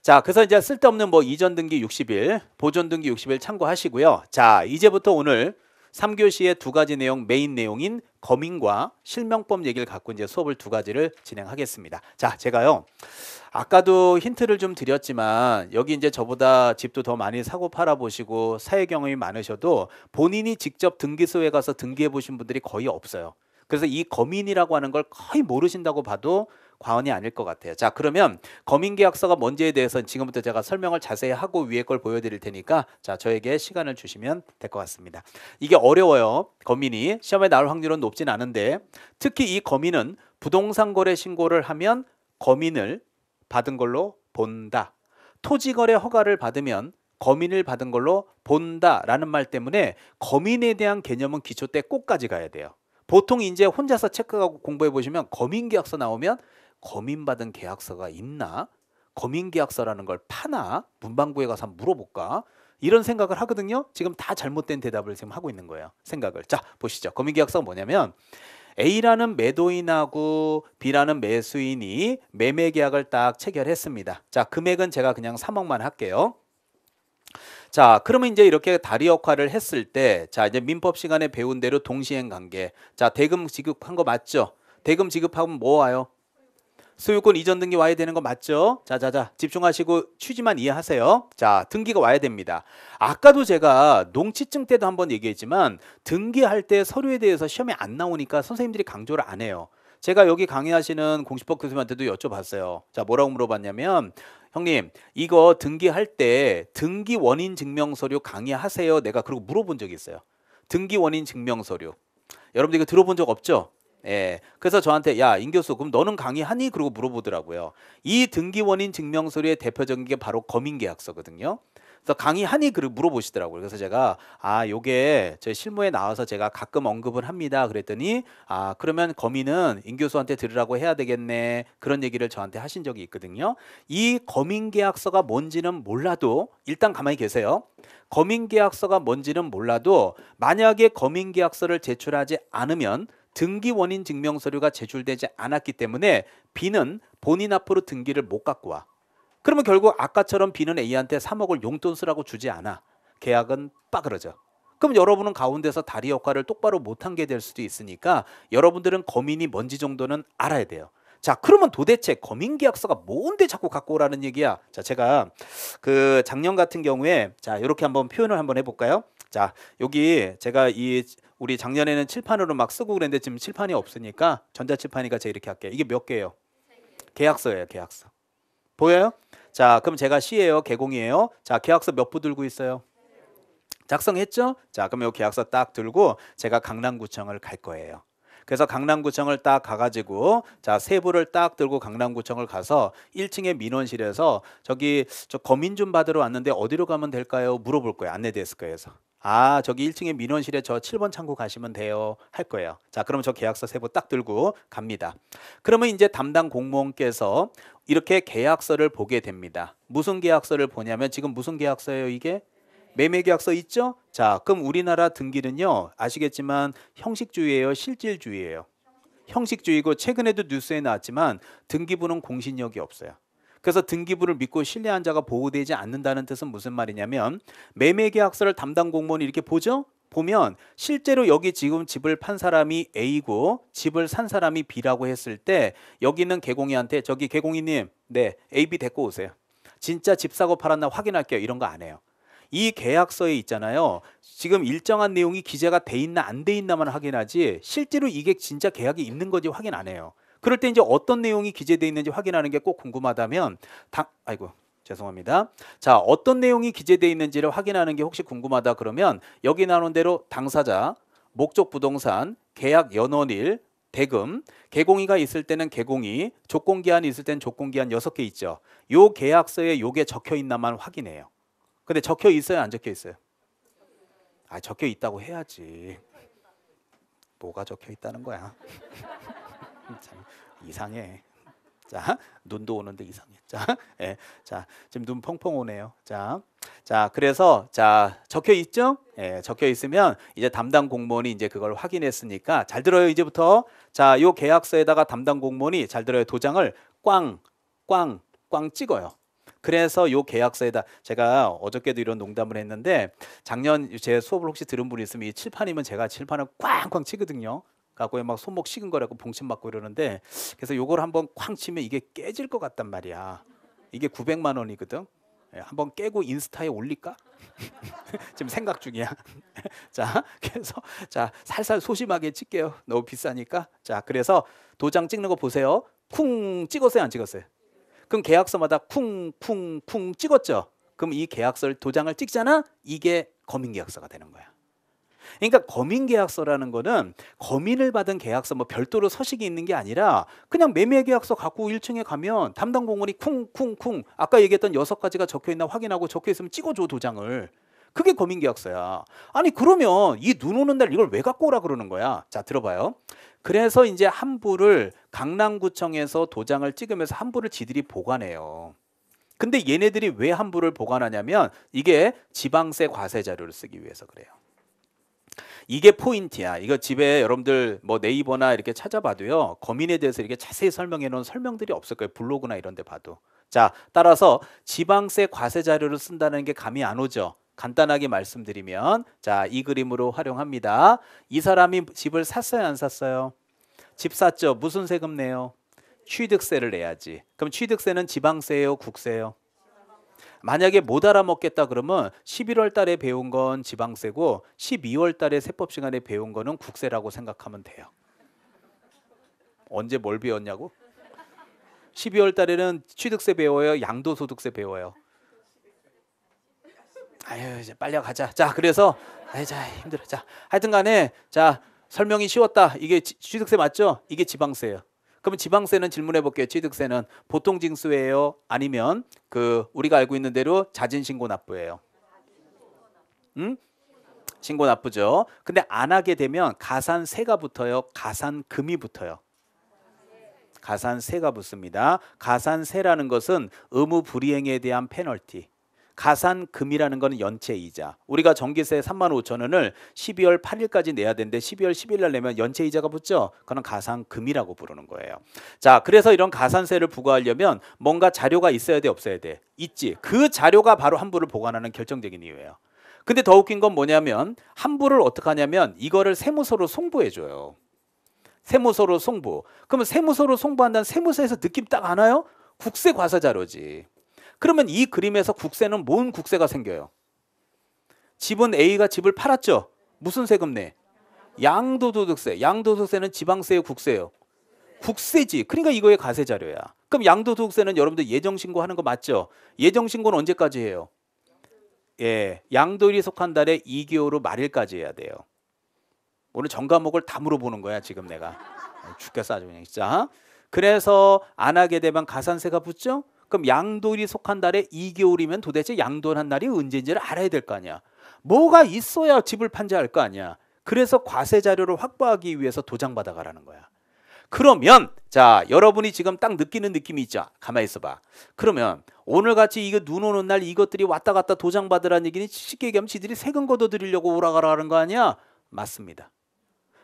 자, 그래서 이제 쓸데없는 뭐 이전 등기 60일, 보존 등기 60일 참고하시고요. 자, 이제부터 오늘 3교시의 두 가지 내용 메인 내용인 거민과 실명법 얘기를 갖고 이제 수업을 두 가지를 진행하겠습니다. 자, 제가요. 아까도 힌트를 좀 드렸지만 여기 이제 저보다 집도 더 많이 사고 팔아 보시고 사회 경험이 많으셔도 본인이 직접 등기소에 가서 등기해 보신 분들이 거의 없어요. 그래서 이 거민이라고 하는 걸 거의 모르신다고 봐도 과언이 아닐 것 같아요. 자, 그러면 거민 계약서가 뭔지에 대해서는 지금부터 제가 설명을 자세히 하고 위에 걸 보여드릴 테니까 자, 저에게 시간을 주시면 될 것 같습니다. 이게 어려워요. 거민이 시험에 나올 확률은 높진 않은데 특히 이 거민은 부동산 거래 신고를 하면 거민을 받은 걸로 본다. 토지 거래 허가를 받으면 거민을 받은 걸로 본다라는 말 때문에 거민에 대한 개념은 기초 때 꼭까지 가야 돼요. 보통 이제 혼자서 체크하고 공부해 보시면 검인 계약서 나오면 검인받은 계약서가 있나? 검인 계약서라는 걸 파나? 문방구에 가서 물어볼까? 이런 생각을 하거든요. 지금 다 잘못된 대답을 지금 하고 있는 거예요. 생각을. 자, 보시죠. 검인 계약서가 뭐냐면 A라는 매도인하고 B라는 매수인이 매매 계약을 딱 체결했습니다. 자, 금액은 제가 그냥 3억만 할게요. 자, 그러면 이제 이렇게 다리 역할을 했을 때, 자, 이제 민법 시간에 배운 대로 동시행 관계. 자, 대금 지급한 거 맞죠? 대금 지급하면 뭐 와요? 소유권 이전 등기 와야 되는 거 맞죠? 자, 자, 자. 집중하시고 취지만 이해하세요. 자, 등기가 와야 됩니다. 아까도 제가 농취증 때도 한번 얘기했지만 등기할 때 서류에 대해서 시험에 안 나오니까 선생님들이 강조를 안 해요. 제가 여기 강의하시는 공식법 교수님한테도 여쭤봤어요. 자, 뭐라고 물어봤냐면 형님 이거 등기할 때 등기 원인 증명서류 강의하세요. 내가 그러고 물어본 적이 있어요. 등기 원인 증명서류. 여러분들 이거 들어본 적 없죠? 예. 그래서 저한테 야, 임 교수 그럼 너는 강의하니? 그러고 물어보더라고요. 이 등기 원인 증명서류의 대표적인 게 바로 검인 계약서거든요. 그래서 강의하니 그를 물어보시더라고요. 그래서 제가 아 요게 제 실무에 나와서 제가 가끔 언급을 합니다. 그랬더니 아 그러면 거민은 임 교수한테 들으라고 해야 되겠네 그런 얘기를 저한테 하신 적이 있거든요. 이 거민계약서가 뭔지는 몰라도 일단 가만히 계세요. 거민계약서가 뭔지는 몰라도 만약에 거민계약서를 제출하지 않으면 등기 원인 증명 서류가 제출되지 않았기 때문에 B는 본인 앞으로 등기를 못 갖고 와. 그러면 결국 아까처럼 B는 A한테 3억을 용돈 쓰라고 주지 않아. 계약은 빠그러져. 그럼 여러분은 가운데서 다리 역할을 똑바로 못한 게 될 수도 있으니까 여러분들은 거민이 뭔지 정도는 알아야 돼요. 자, 그러면 도대체 거민 계약서가 뭔데 자꾸 갖고 오라는 얘기야? 자, 제가 그 작년 같은 경우에 자, 이렇게 한번 표현을 한번 해 볼까요? 자, 여기 제가 이 우리 작년에는 칠판으로 막 쓰고 그랬는데 지금 칠판이 없으니까 전자칠판이가 제가 이렇게 할게요. 이게 몇 개예요? 계약서예요, 계약서. 보여요? 자, 그럼 제가 시예요 개공이에요. 자, 계약서 몇 부 들고 있어요? 작성했죠? 자, 그럼 요 계약서 딱 들고 제가 강남구청을 갈 거예요. 그래서 강남구청을 딱 가가지고 자 세부를 딱 들고 강남구청을 가서 1층의 민원실에서 저기 저 검인 좀 받으러 왔는데 어디로 가면 될까요? 물어볼 거예요 안내 데스크에서. 아 저기 1층에 민원실에 저 7번 창구 가시면 돼요 할 거예요 자 그러면 저 계약서 세부 딱 들고 갑니다 그러면 이제 담당 공무원께서 이렇게 계약서를 보게 됩니다 무슨 계약서를 보냐면 지금 무슨 계약서예요 이게 매매 계약서 있죠 자 그럼 우리나라 등기는요 아시겠지만 형식주의예요 실질주의예요 형식주의고 최근에도 뉴스에 나왔지만 등기부는 공신력이 없어요 그래서 등기부를 믿고 신뢰한 자가 보호되지 않는다는 뜻은 무슨 말이냐면 매매계약서를 담당 공무원이 이렇게 보죠. 보면 실제로 여기 지금 집을 판 사람이 A고 집을 산 사람이 B라고 했을 때 여기 는 개공이한테 저기 개공이님 네 A, B 데리고 오세요. 진짜 집 사고 팔았나 확인할게요. 이런 거 안 해요. 이 계약서에 있잖아요. 지금 일정한 내용이 기재가 돼 있나 안 돼 있나만 확인하지 실제로 이게 진짜 계약이 있는 건지 확인 안 해요. 그럴 때 이제 어떤 내용이 기재되어 있는지 확인하는 게 꼭 궁금하다면 당 아이고 죄송합니다. 자, 어떤 내용이 기재되어 있는지를 확인하는 게 혹시 궁금하다 그러면 여기 나온 대로 당사자, 목적 부동산, 계약 연원일, 대금, 개공이가 있을 때는 개공이, 조건 기한이 있을 때는 조건 기한 여섯 개 있죠. 요 계약서에 요게 적혀 있나만 확인해요. 근데 적혀 있어요, 안 적혀 있어요? 아, 적혀 있다고 해야지. 뭐가 적혀 있다는 거야? 참 이상해. 자, 눈도 오는데 이상해. 자, 예, 자, 지금 눈 펑펑 오네요. 자, 자, 그래서 자 적혀 있죠? 예, 적혀 있으면 이제 담당 공무원이 이제 그걸 확인했으니까 잘 들어요. 이제부터 자, 요 계약서에다가 담당 공무원이 잘 들어요. 도장을 꽝, 꽝, 꽝 찍어요. 그래서 요 계약서에다 제가 어저께도 이런 농담을 했는데 작년 제 수업을 혹시 들은 분이 있으면 이 칠판이면 제가 칠판을 꽝꽝 치거든요. 라고 막 손목 식은 거라고 봉침 맞고 이러는데 그래서 요걸 한번 쾅 치면 이게 깨질 것 같단 말이야. 이게 900만 원이거든. 예, 한번 깨고 인스타에 올릴까? 지금 생각 중이야. 자, 그래서 자 살살 소심하게 찍게요. 너무 비싸니까. 자, 그래서 도장 찍는 거 보세요. 쿵 찍었어요, 안 찍었어요? 그럼 계약서마다 쿵 쿵 쿵 찍었죠. 그럼 이 계약서를 도장을 찍잖아. 이게 검인 계약서가 되는 거야. 그러니까 거민 계약서라는 거는 거민을 받은 계약서 뭐 별도로 서식이 있는 게 아니라 그냥 매매 계약서 갖고 1층에 가면 담당 공원이 쿵쿵쿵 아까 얘기했던 여섯 가지가 적혀 있나 확인하고 적혀 있으면 찍어줘 도장을. 그게 거민 계약서야. 아니 그러면 이 눈 오는 날 이걸 왜 갖고 오라 그러는 거야? 자 들어봐요. 그래서 이제 한부를 강남구청에서 도장을 찍으면서 한부를 지들이 보관해요. 근데 얘네들이 왜한부를 보관하냐면 이게 지방세 과세 자료를 쓰기 위해서 그래요. 이게 포인트야. 이거 집에 여러분들 뭐 네이버나 이렇게 찾아봐도요. 거민에 대해서 이렇게 자세히 설명해 놓은 설명들이 없을 거예요. 블로그나 이런 데 봐도. 자, 따라서 지방세 과세 자료를 쓴다는 게 감이 안 오죠. 간단하게 말씀드리면 자, 이 그림으로 활용합니다. 이 사람이 집을 샀어요, 안 샀어요? 집 샀죠. 무슨 세금 내요? 취득세를 내야지. 그럼 취득세는 지방세예요, 국세예요? 만약에 못 알아먹겠다 그러면 11월 달에 배운 건 지방세고 12월 달에 세법 시간에 배운 거는 국세라고 생각하면 돼요. 언제 뭘 배웠냐고? 12월 달에는 취득세 배워요, 양도소득세 배워요. 아유 이제 빨리 가자. 자 그래서 아자 힘들어. 자 하여튼간에 자 설명이 쉬웠다. 이게 취득세 맞죠? 이게 지방세예요. 그러면 지방세는 질문해 볼게요. 취득세는 보통 징수예요? 아니면 그 우리가 알고 있는 대로 자진 신고 납부예요? 응? 신고 납부죠. 근데 안 하게 되면 가산세가 붙어요. 가산금이 붙어요. 가산세가 붙습니다. 가산세라는 것은 의무 불이행에 대한 페널티. 가산금이라는 거는 연체 이자. 우리가 전기세 3만 5천 원을 12월 8일까지 내야 되는데 12월 10일 날 내면 연체 이자가 붙죠. 그건 가산금이라고 부르는 거예요. 자, 그래서 이런 가산세를 부과하려면 뭔가 자료가 있어야 돼, 없어야 돼? 있지. 그 자료가 바로 환불을 보관하는 결정적인 이유예요. 근데 더 웃긴 건 뭐냐면 환불을 어떻게 하냐면 이거를 세무서로 송부해 줘요. 세무서로 송부. 그러면 세무서로 송부한다는 세무서에서 느낌 딱 아나요? 국세 과사 자료지. 그러면 이 그림에서 국세는 뭔 국세가 생겨요? 집은 A가 집을 팔았죠. 무슨 세금 내? 양도소득세. 양도소득세는 지방세의 국세예요. 국세지. 그러니까 이거의 과세 자료야. 그럼 양도소득세는 여러분들 예정 신고하는 거 맞죠? 예정 신고는 언제까지 해요? 예, 양도일이 속한 달에 2개월 후 말일까지 해야 돼요. 오늘 전 과목을 다 물어보는 거야 지금 내가 죽겠어 아주 그냥 진짜. 그래서 안 하게 되면 가산세가 붙죠. 그럼 양돌이 속한 달에 2개월이면 도대체 양돌 한 날이 언제인지를 알아야 될 거 아니야. 뭐가 있어야 집을 판매할 거 아니야. 그래서 과세 자료를 확보하기 위해서 도장 받아가라는 거야. 그러면 자 여러분이 지금 딱 느끼는 느낌이 있죠. 가만히 있어봐. 그러면 오늘같이 이거 눈 오는 날 이것들이 왔다 갔다 도장 받으라는 얘기는 쉽게 얘기하면 지들이 세금 걷어들이려고 오라가라 하는 거 아니야? 맞습니다.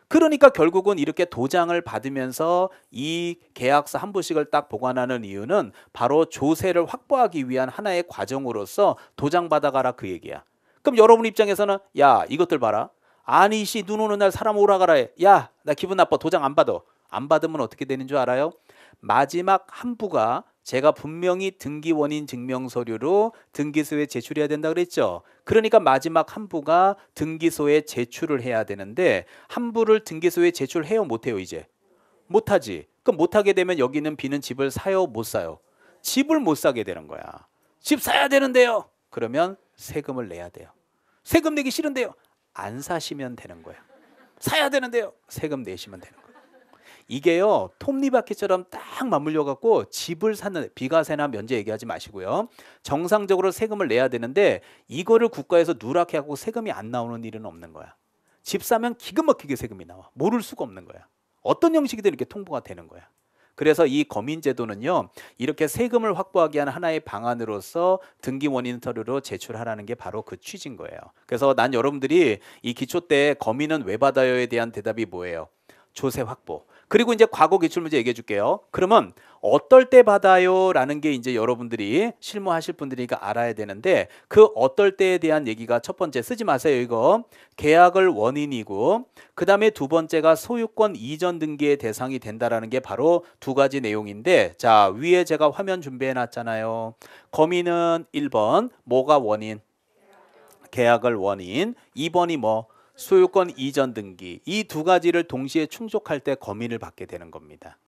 그러니까 결국은 이렇게 도장을 받으면서 이 계약서 한 부씩을 딱 보관하는 이유는 바로 조세를 확보하기 위한 하나의 과정으로서 도장 받아가라 그 얘기야. 그럼 여러분 입장에서는 야 이것들 봐라. 아니 씨눈 오는 날 사람 오라가라 해. 야 나 기분 나빠 도장 안 받아. 안 받으면 어떻게 되는 줄 알아요? 마지막 한부가 제가 분명히 등기 원인 증명 서류로 등기소에 제출해야 된다 그랬죠. 그러니까 마지막 한부가 등기소에 제출을 해야 되는데 한부를 등기소에 제출해요 못해요 이제 못하지. 그럼 못하게 되면 여기는 비는 집을 사요 못 사요. 집을 못 사게 되는 거야. 집 사야 되는데요. 그러면 세금을 내야 돼요. 세금 내기 싫은데요. 안 사시면 되는 거야. 사야 되는데요. 세금 내시면 되는 거야. 이게요 톱니바퀴처럼 딱 맞물려 갖고 집을 사는 비과세나 면제 얘기하지 마시고요 정상적으로 세금을 내야 되는데 이거를 국가에서 누락해 갖고 세금이 안 나오는 일은 없는 거야 집 사면 기가 막히게 세금이 나와 모를 수가 없는 거야 어떤 형식이든 이렇게 통보가 되는 거야 그래서 이 거민제도는요 이렇게 세금을 확보하기 위한 하나의 방안으로서 등기 모니터로 제출하라는 게 바로 그 취지인 거예요 그래서 난 여러분들이 이 기초 때 거민은 왜 받아요에 대한 대답이 뭐예요 조세 확보 그리고 이제 과거 기출 문제 얘기해 줄게요. 그러면 어떨 때 받아요라는 게 이제 여러분들이 실무하실 분들이니까 알아야 되는데 그 어떨 때에 대한 얘기가 첫 번째 쓰지 마세요 이거 계약을 원인이고 그 다음에 두 번째가 소유권 이전 등기의 대상이 된다라는 게 바로 두 가지 내용인데 자 위에 제가 화면 준비해 놨잖아요 거미는 1번 뭐가 원인 계약을 원인 2번이 뭐 소유권 이전 등기 이 두 가지를 동시에 충족할 때 거민을 받게 되는 겁니다.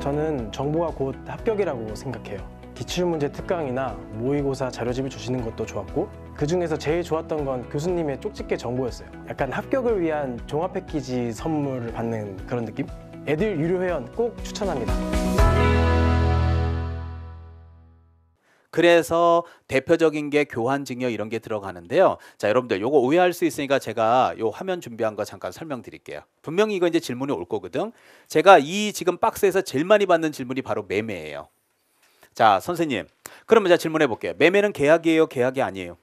저는 정부가 곧 합격이라고 생각해요. 기출문제 특강이나 모의고사 자료집을 주시는 것도 좋았고 그 중에서 제일 좋았던 건 교수님의 쪽집게 정보였어요. 약간 합격을 위한 종합 패키지 선물을 받는 그런 느낌? 애들 유료 회원 꼭 추천합니다. 그래서 대표적인 게 교환 증여 이런 게 들어가는데요. 자, 여러분들 요거 오해할 수 있으니까 제가 요 화면 준비한 거 잠깐 설명드릴게요. 분명히 이거 이제 질문이 올 거거든. 제가 이 지금 박스에서 제일 많이 받는 질문이 바로 매매예요. 자, 선생님. 그러면 제가 질문해 볼게요. 매매는 계약이에요, 계약이 아니에요?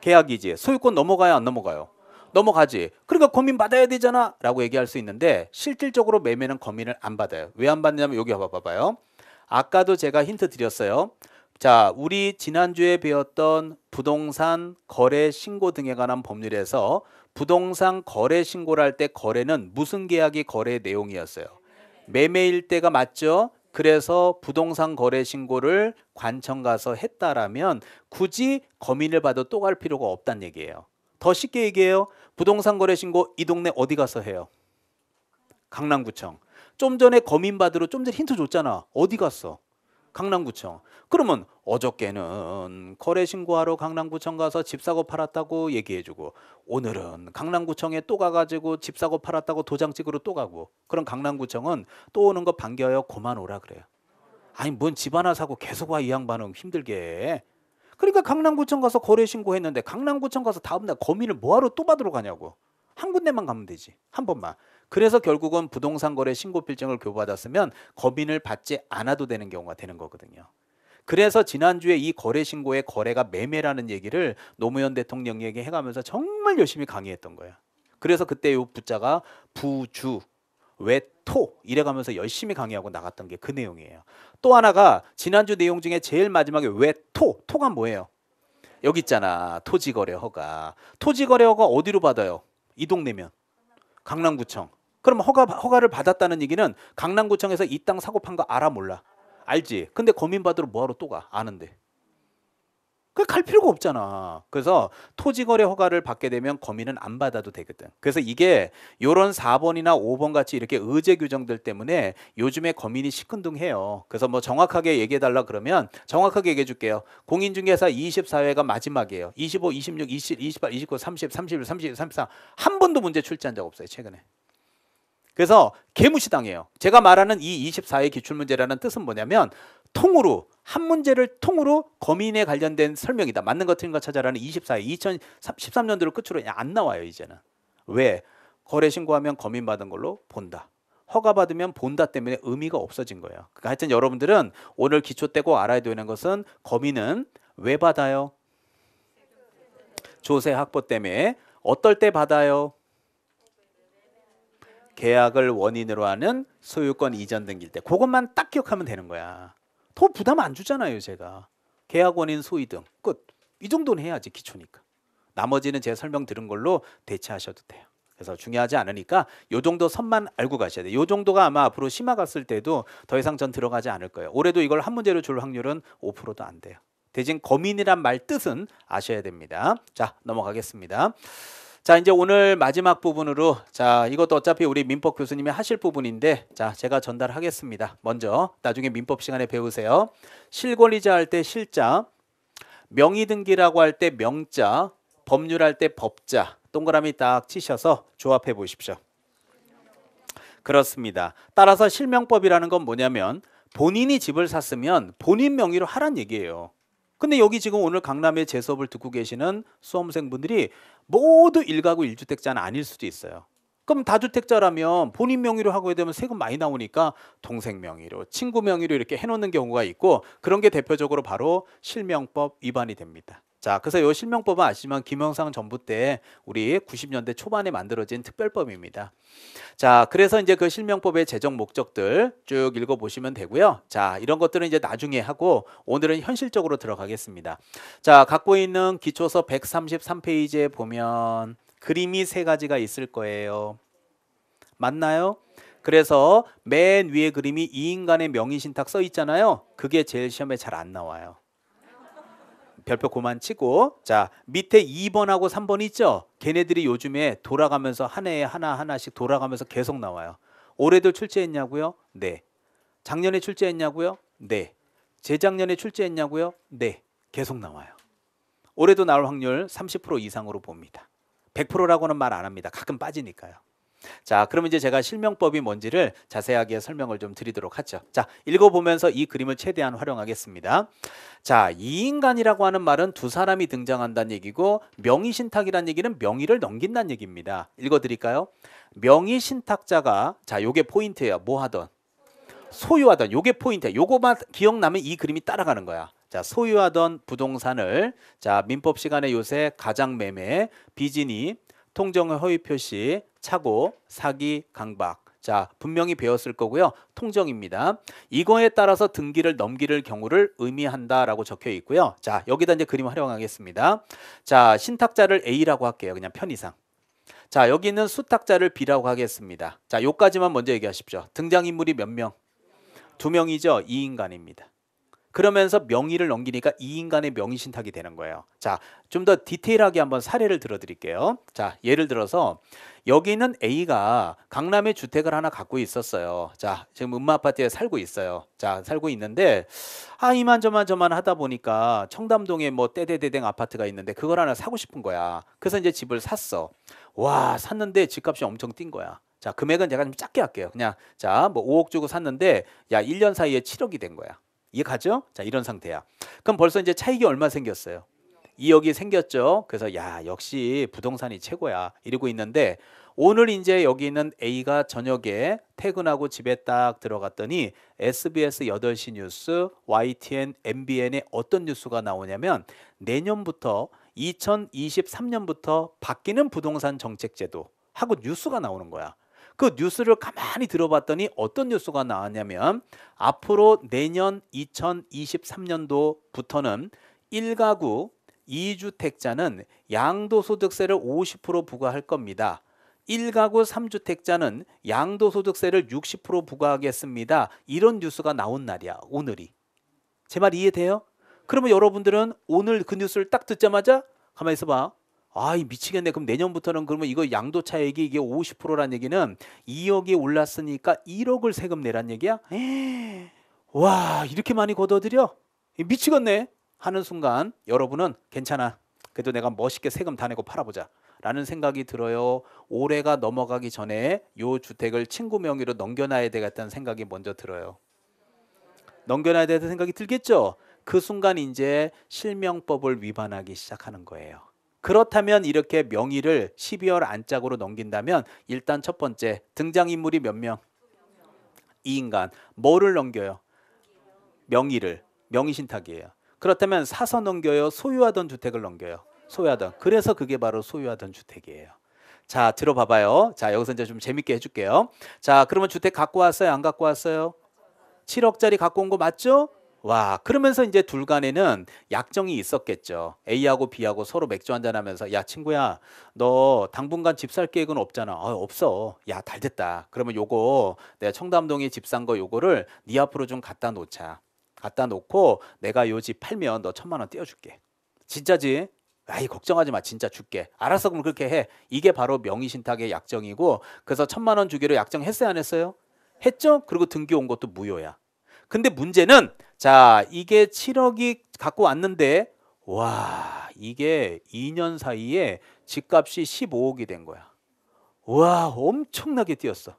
계약이지. 소유권 넘어가요, 안 넘어가요? 넘어가지. 그러니까 고민 받아야 되잖아. 라고 얘기할 수 있는데 실질적으로 매매는 고민을 안 받아요. 왜 안 받냐면 여기 봐봐봐요. 아까도 제가 힌트 드렸어요. 자, 우리 지난주에 배웠던 부동산 거래 신고 등에 관한 법률에서 부동산 거래 신고를 할 때 거래는 무슨 계약이 거래 내용이었어요? 매매일 때가 맞죠? 그래서 부동산 거래 신고를 관청 가서 했다라면 굳이 검인을 받아 또 갈 필요가 없단 얘기예요. 더 쉽게 얘기해요. 부동산 거래 신고 이 동네 어디 가서 해요? 강남구청. 좀 전에 검인 받으러 좀 전에 힌트 줬잖아. 어디 갔어? 강남구청. 그러면 어저께는 거래 신고하러 강남구청 가서 집 사고 팔았다고 얘기해주고 오늘은 강남구청에 또 가가지고 집 사고 팔았다고 도장 찍으러 또 가고 그럼 강남구청은 또 오는 거 반겨요 고만 오라 그래요. 아니 뭔 집 하나 사고 계속 와 이 양반은 힘들게 그러니까 강남구청 가서 거래 신고했는데 강남구청 가서 다음날 거민을 뭐하러 또 받으러 가냐고 한 군데만 가면 되지 한 번만 그래서 결국은 부동산 거래 신고 필증을 교부받았으면 법인을 받지 않아도 되는 경우가 되는 거거든요. 그래서 지난주에 이 거래 신고의 거래가 매매라는 얘기를 노무현 대통령에게 해가면서 정말 열심히 강의했던 거예요. 그래서 그때 요 부자가 부주 외토 이래가면서 열심히 강의하고 나갔던 게 그 내용이에요. 또 하나가 지난주 내용 중에 제일 마지막에 외토 토가 뭐예요? 여기 있잖아 토지거래 허가 토지거래 허가 어디로 받아요? 이 동네면 강남구청. 그럼 허가 허가를 받았다는 얘기는 강남구청에서 이 땅 사고 판 거 알아 몰라? 알지. 근데 고민 받으러 뭐하러 또 가? 아는데. 그갈 필요가 없잖아. 그래서 토지거래 허가를 받게 되면 거민은 안 받아도 되거든. 그래서 이게 요런 4번이나 5번 같이 이렇게 의제 규정들 때문에 요즘에 거민이 시큰둥해요. 그래서 뭐 정확하게 얘기해 달라 그러면 정확하게 얘기해 줄게요. 공인중개사 24회가 마지막이에요. 25, 26, 27, 28, 29, 30, 31, 32, 33. 한 번도 문제 출제한 적 없어요, 최근에. 그래서 개무시당해요. 제가 말하는 이2 4회 기출문제라는 뜻은 뭐냐면 통으로 한 문제를 통으로 거민에 관련된 설명이다. 맞는 것 틀린 것 찾아라는 24 2013년도를 끝으로 안 나와요, 이제는. 왜? 거래 신고하면 거민 받은 걸로 본다. 허가 받으면 본다 때문에 의미가 없어진 거예요. 그러니까 하여튼 여러분들은 오늘 기초 떼고 알아야 되는 것은 거민은 왜 받아요? 조세 확보 때문에 어떨 때 받아요? 계약을 원인으로 하는 소유권 이전 등기일 때 그것만 딱 기억하면 되는 거야. 더 부담 안 주잖아요, 제가. 계약원인 소위 등 끝. 이 정도는 해야지 기초니까. 나머지는 제가 설명 들은 걸로 대체하셔도 돼요. 그래서 중요하지 않으니까 요 정도 선만 알고 가셔야 돼요. 요 정도가 아마 앞으로 심화 갔을 때도 더 이상 전 들어가지 않을 거예요. 올해도 이걸 한 문제로 줄 확률은 5%도 안 돼요. 대신 고민이란 말 뜻은 아셔야 됩니다. 자, 넘어가겠습니다. 자, 이제 오늘 마지막 부분으로 자, 이것도 어차피 우리 민법 교수님이 하실 부분인데 자, 제가 전달하겠습니다. 먼저 나중에 민법 시간에 배우세요. 실권리자 할 때 실자, 명의 등기라고 할 때 명자, 법률 할 때 법자. 동그라미 딱 치셔서 조합해 보십시오. 그렇습니다. 따라서 실명법이라는 건 뭐냐면 본인이 집을 샀으면 본인 명의로 하란 얘기예요. 근데 여기 지금 오늘 강남에제 수업을 듣고 계시는 수험생분들이 모두 1가구1주택자는 아닐 수도 있어요. 그럼 다주택자라면 본인 명의로 하고 되면 세금 많이 나오니까 동생 명의로 친구 명의로 이렇게 해놓는 경우가 있고 그런 게 대표적으로 바로 실명법 위반이 됩니다. 자, 그래서 이 실명법은 아시지만 김영상 정부 때 우리 90년대 초반에 만들어진 특별법입니다. 자, 그래서 이제 그 실명법의 재정 목적들 쭉 읽어보시면 되고요. 자, 이런 것들은 이제 나중에 하고 오늘은 현실적으로 들어가겠습니다. 자, 갖고 있는 기초서 133페이지에 보면 그림이 세 가지가 있을 거예요. 맞나요? 그래서 맨 위에 그림이 이 인간의 명의신탁 써 있잖아요. 그게 제일 시험에 잘 안 나와요. 별표 고만 치고 자 밑에 2번하고 3번 있죠 걔네들이 요즘에 돌아가면서 한 해에 하나하나씩 돌아가면서 계속 나와요 올해도 출제했냐고요? 네 작년에 출제했냐고요? 네 재작년에 출제했냐고요? 네 계속 나와요 올해도 나올 확률 30% 이상으로 봅니다 100%라고는 말 안 합니다 가끔 빠지니까요 자, 그러면 이제 제가 실명법이 뭔지를 자세하게 설명을 좀 드리도록 하죠. 자, 읽어보면서 이 그림을 최대한 활용하겠습니다. 자, 이 인간이라고 하는 말은 두 사람이 등장한다는 얘기고 명의신탁이라는 얘기는 명의를 넘긴다는 얘기입니다. 읽어드릴까요? 명의신탁자가 자, 요게 포인트예요. 뭐 하던 소유하던 요게 포인트야. 요거만 기억나면 이 그림이 따라가는 거야. 자, 소유하던 부동산을 자, 민법 시간에 요새 가장 매매, 비진이 통정의 허위 표시, 차고, 사기, 강박. 자, 분명히 배웠을 거고요. 통정입니다. 이거에 따라서 등기를 넘기를 경우를 의미한다라고 적혀 있고요. 자, 여기다 이제 그림 활용하겠습니다. 자, 신탁자를 A라고 할게요. 그냥 편의상. 자, 여기는 수탁자를 B라고 하겠습니다. 자, 요까지만 먼저 얘기하십시오. 등장인물이 몇 명? 두 명이죠. 이 인간입니다. 그러면서 명의를 넘기니까 이 인간의 명의 신탁이 되는 거예요. 자, 좀 더 디테일하게 한번 사례를 들어 드릴게요. 자, 예를 들어서 여기는 A가 강남에 주택을 하나 갖고 있었어요. 자, 지금 음마 아파트에 살고 있어요. 자, 살고 있는데 아 이만저만 저만 하다 보니까 청담동에 뭐 떼대대댕 아파트가 있는데 그걸 하나 사고 싶은 거야. 그래서 이제 집을 샀어. 와, 샀는데 집값이 엄청 뛴 거야. 자, 금액은 제가 좀 작게 할게요. 그냥 자, 뭐 5억 주고 샀는데 야, 1년 사이에 7억이 된 거야. 이해가죠? 자, 이런 상태야. 그럼 벌써 이제 차익이 얼마 생겼어요? 2억이 생겼죠. 그래서 야, 역시 부동산이 최고야. 이러고 있는데 오늘 이제 여기 있는 A가 저녁에 퇴근하고 집에 딱 들어갔더니 SBS 8시 뉴스, YTN, MBN에 어떤 뉴스가 나오냐면 내년부터 2023년부터 바뀌는 부동산 정책 제도 하고 뉴스가 나오는 거야. 그 뉴스를 가만히 들어봤더니 어떤 뉴스가 나왔냐면 앞으로 내년 2023년도부터는 1가구 2주택자는 양도소득세를 50% 부과할 겁니다. 1가구 3주택자는 양도소득세를 60% 부과하겠습니다. 이런 뉴스가 나온 날이야. 오늘이. 제 말 이해돼요? 그러면 여러분들은 오늘 그 뉴스를 딱 듣자마자 가만히 있어봐. 아이 미치겠네. 그럼 내년부터는 그러면 이거 양도차액이 이게 50%란 얘기는 2억이 올랐으니까 1억을 세금 내란 얘기야? 에이, 와 이렇게 많이 걷어들여 미치겠네 하는 순간 여러분은 괜찮아. 그래도 내가 멋있게 세금 다 내고 팔아보자. 라는 생각이 들어요. 올해가 넘어가기 전에 요 주택을 친구 명의로 넘겨놔야 되겠다는 생각이 먼저 들어요. 넘겨놔야 되는 생각이 들겠죠. 그 순간 이제 실명법을 위반하기 시작하는 거예요. 그렇다면 이렇게 명의를 12월 안짝으로 넘긴다면 일단 첫 번째 등장인물이 몇 명? 이 인간 뭐를 넘겨요? 명의를 명의신탁이에요. 그렇다면 사서 넘겨요? 소유하던 주택을 넘겨요? 소유하던 그래서 그게 바로 소유하던 주택이에요. 자 들어봐봐요. 자 여기서 이제 좀 재밌게 해줄게요. 자 그러면 주택 갖고 왔어요? 안 갖고 왔어요? 7억짜리 갖고 온 거 맞죠? 와 그러면서 이제 둘 간에는 약정이 있었겠죠. A하고 B하고 서로 맥주 한 잔 하면서 야 친구야 너 당분간 집 살 계획은 없잖아. 어, 없어. 야달 됐다. 그러면 요거 내가 청담동에 집 산 거 요거를 네 앞으로 좀 갖다 놓자. 갖다 놓고 내가 요 집 팔면 너 천만 원 떼어줄게. 진짜지? 아이 걱정하지 마 진짜 줄게 알아서 그럼 그렇게 해 이게 바로 명의신탁의 약정이고 그래서 천만 원 주기로 약정했어요 안 했어요 했죠 그리고 등기 온 것도 무효야 근데 문제는 자 이게 7억이 갖고 왔는데 와 이게 2년 사이에 집값이 15억이 된 거야. 와 엄청나게 뛰었어.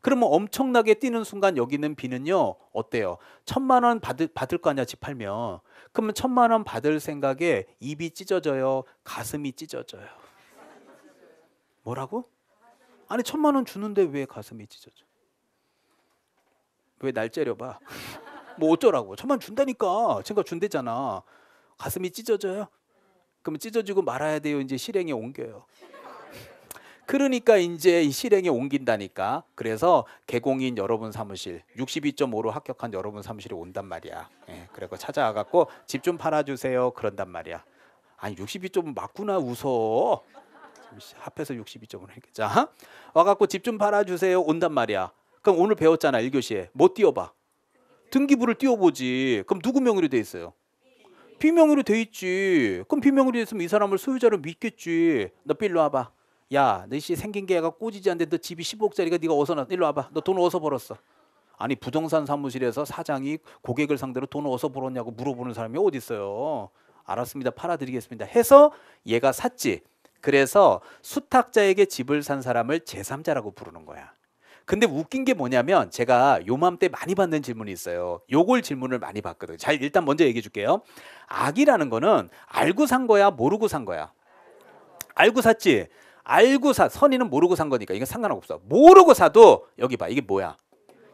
그러면 엄청나게 뛰는 순간 여기 는 비는요 어때요? 천만 원 받을, 받을 거 아니야 집 팔면 그러면 천만 원 받을 생각에 입이 찢어져요 가슴이 찢어져요 뭐라고? 아니 천만 원 주는데 왜 가슴이 찢어져? 왜날 째려봐? 뭐 어쩌라고? 천만 준다니까. 제가 준대잖아. 가슴이 찢어져요? 그럼 찢어지고 말아야 돼요. 이제 실행에 옮겨요. 그러니까 이제 이 실행에 옮긴다니까. 그래서 개공인 여러분 사무실 62.5로 합격한 여러분 사무실에 온단 말이야. 예, 그래서 찾아와 갖고 집 좀 팔아주세요. 그런단 말이야. 아니 62.5 맞구나 웃어. 합해서 62.5로 했겠자. 어? 와갖고 집 좀 팔아주세요. 온단 말이야. 그럼 오늘 배웠잖아 1교시에 뭐 띄워봐 등기부를 띄워보지 그럼 누구 명의로 돼 있어요 비명의로 돼 있지 그럼 비명의로 돼 있으면 이 사람을 소유자로 믿겠지 너 빌로 와봐 야너씨 생긴 게가 꼬지지 않는데 너 집이 10억짜리가 네가 어서나 일로 와봐 너 돈어서 벌었어 아니 부동산 사무실에서 사장이 고객을 상대로 돈어서 벌었냐고 물어보는 사람이 어디 있어요 알았습니다 팔아드리겠습니다 해서 얘가 샀지 그래서 수탁자에게 집을 산 사람을 제3자라고 부르는 거야 근데 웃긴 게 뭐냐면 제가 요맘때 많이 받는 질문이 있어요. 요걸 질문을 많이 받거든요. 잘 일단 먼저 얘기해 줄게요. 악이라는 거는 알고 산 거야, 모르고 산 거야. 알고 샀지. 알고 사 선의는 모르고 산 거니까 이건 상관없어. 모르고 사도 여기 봐. 이게 뭐야?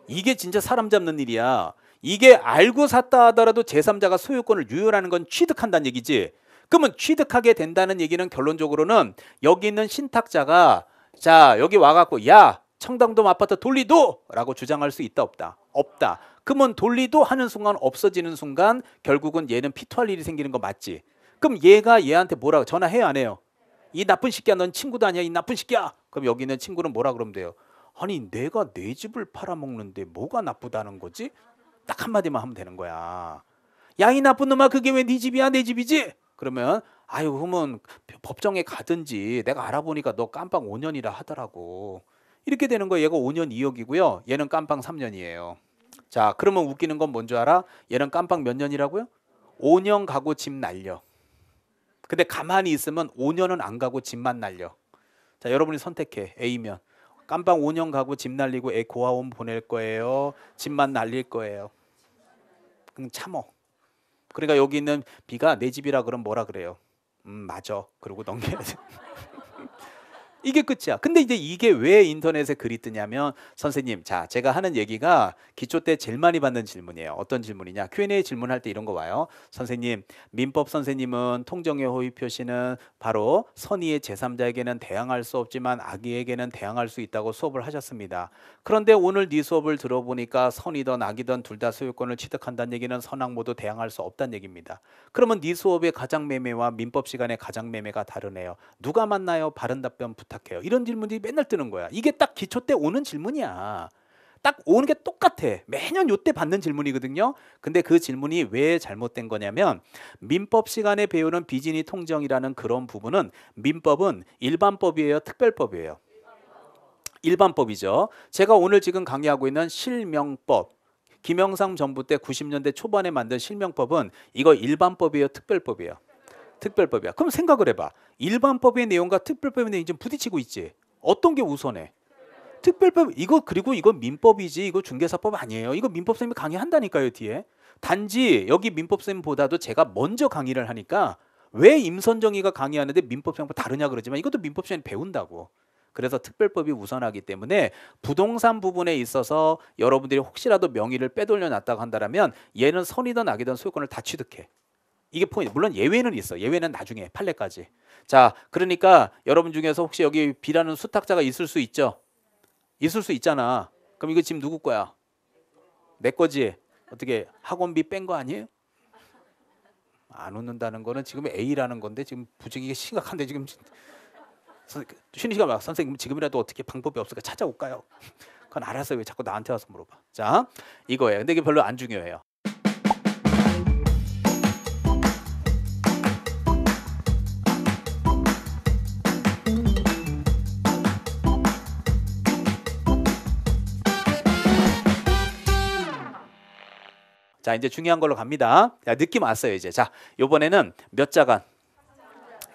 이게 진짜 사람 잡는 일이야. 이게 알고 샀다 하더라도 제3자가 소유권을 유효라는 건 취득한다는 얘기지. 그러면 취득하게 된다는 얘기는 결론적으로는 여기 있는 신탁자가 자 여기 와갖고 야 청담동 아파트 돌리도 라고 주장할 수 있다 없다 없다 그러면 돌리도 하는 순간 없어지는 순간 결국은 얘는 피투할 일이 생기는 거 맞지 그럼 얘가 얘한테 뭐라고 전화해야 안 해요 이 나쁜 새끼야 넌 친구도 아니야 이 나쁜 새끼야 그럼 여기 있는 친구는 뭐라 그러면 돼요 아니 내가 내 집을 팔아먹는데 뭐가 나쁘다는 거지 딱 한마디만 하면 되는 거야 야 이 나쁜 놈아 그게 왜 네 집이야 내 집이지 그러면 아유 그러면 법정에 가든지 내가 알아보니까 너깜빡 5년이라 하더라고 이렇게 되는 거예요. 얘가 5년 2억이고요. 얘는 깜빵 3년이에요. 자, 그러면 웃기는 건 뭔 줄 알아? 얘는 깜빵 몇 년이라고요? 5년 가고 집 날려. 근데 가만히 있으면 5년은 안 가고 집만 날려. 자, 여러분이 선택해. A면 깜빵 5년 가고 집 날리고 애 고아원 보낼 거예요. 집만 날릴 거예요. 그럼 참어. 그러니까 여기 있는 B가 내 집이라 그러면 뭐라 그래요? 음, 맞아. 그리고 넘겨야 돼. 이게 끝이야. 근데 이제 이게 왜 인터넷에 글이 뜨냐면 선생님, 자, 제가 하는 얘기가 기초 때 제일 많이 받는 질문이에요. 어떤 질문이냐? Q&A 질문할 때 이런 거 와요. 선생님, 민법 선생님은 통정의 호의 표시는 바로 선의의 제3자에게는 대항할 수 없지만 악의에게는 대항할 수 있다고 수업을 하셨습니다. 그런데 오늘 네 수업을 들어보니까 선이든 악이든 둘 다 소유권을 취득한다는 얘기는 선악 모두 대항할 수 없다는 얘기입니다. 그러면 네 수업의 가장 매매와 민법 시간의 가장 매매가 다르네요. 누가 맞나요? 바른 답변 부탁 부탁해요. 이런 질문들이 맨날 뜨는 거야. 이게 딱 기초 때 오는 질문이야. 딱 오는 게 똑같아. 매년 요때 받는 질문이거든요. 근데 그 질문이 왜 잘못된 거냐면 민법 시간에 배우는 비진이 통정이라는 그런 부분은 민법은 일반법이에요, 특별법이에요. 일반법이죠. 제가 오늘 지금 강의하고 있는 실명법 김영삼 정부 때 90년대 초반에 만든 실명법은 이거 일반법이에요, 특별법이에요. 특별법이야. 그럼 생각을 해봐. 일반법의 내용과 특별법의 내용이 좀 부딪히고 있지. 어떤 게 우선해? 특별법 이거 그리고 이거 민법이지 이거 중개사법 아니에요. 이거 민법 쌤이 강의한다니까요 뒤에. 단지 여기 민법 쌤보다도 제가 먼저 강의를 하니까 왜 임선정이가 강의하는데 민법 쌤과 다르냐 그러지만 이것도 민법 쌤이 배운다고. 그래서 특별법이 우선하기 때문에 부동산 부분에 있어서 여러분들이 혹시라도 명의를 빼돌려 놨다고 한다면 얘는 선이든 악이든 소유권을 다 취득해. 이게 포인트. 물론 예외는 있어. 예외는 나중에 판례까지. 자, 그러니까 여러분 중에서 혹시 여기 B라는 수탁자가 있을 수 있죠? 있을 수 있잖아. 그럼 이거 지금 누구 거야? 내 거지. 어떻게 학원비 뺀 거 아니에요? 안 웃는다는 거는 지금 A라는 건데 지금 부정이 심각한데 지금 그, 쉬는 시간 막 선생님 지금이라도 어떻게 방법이 없을까 찾아올까요? 그건 알아서 왜 자꾸 나한테 와서 물어봐. 자, 이거예요. 근데 이게 별로 안 중요해요. 자 이제 중요한 걸로 갑니다. 자, 느낌 왔어요 이제. 자요번에는몇 자간?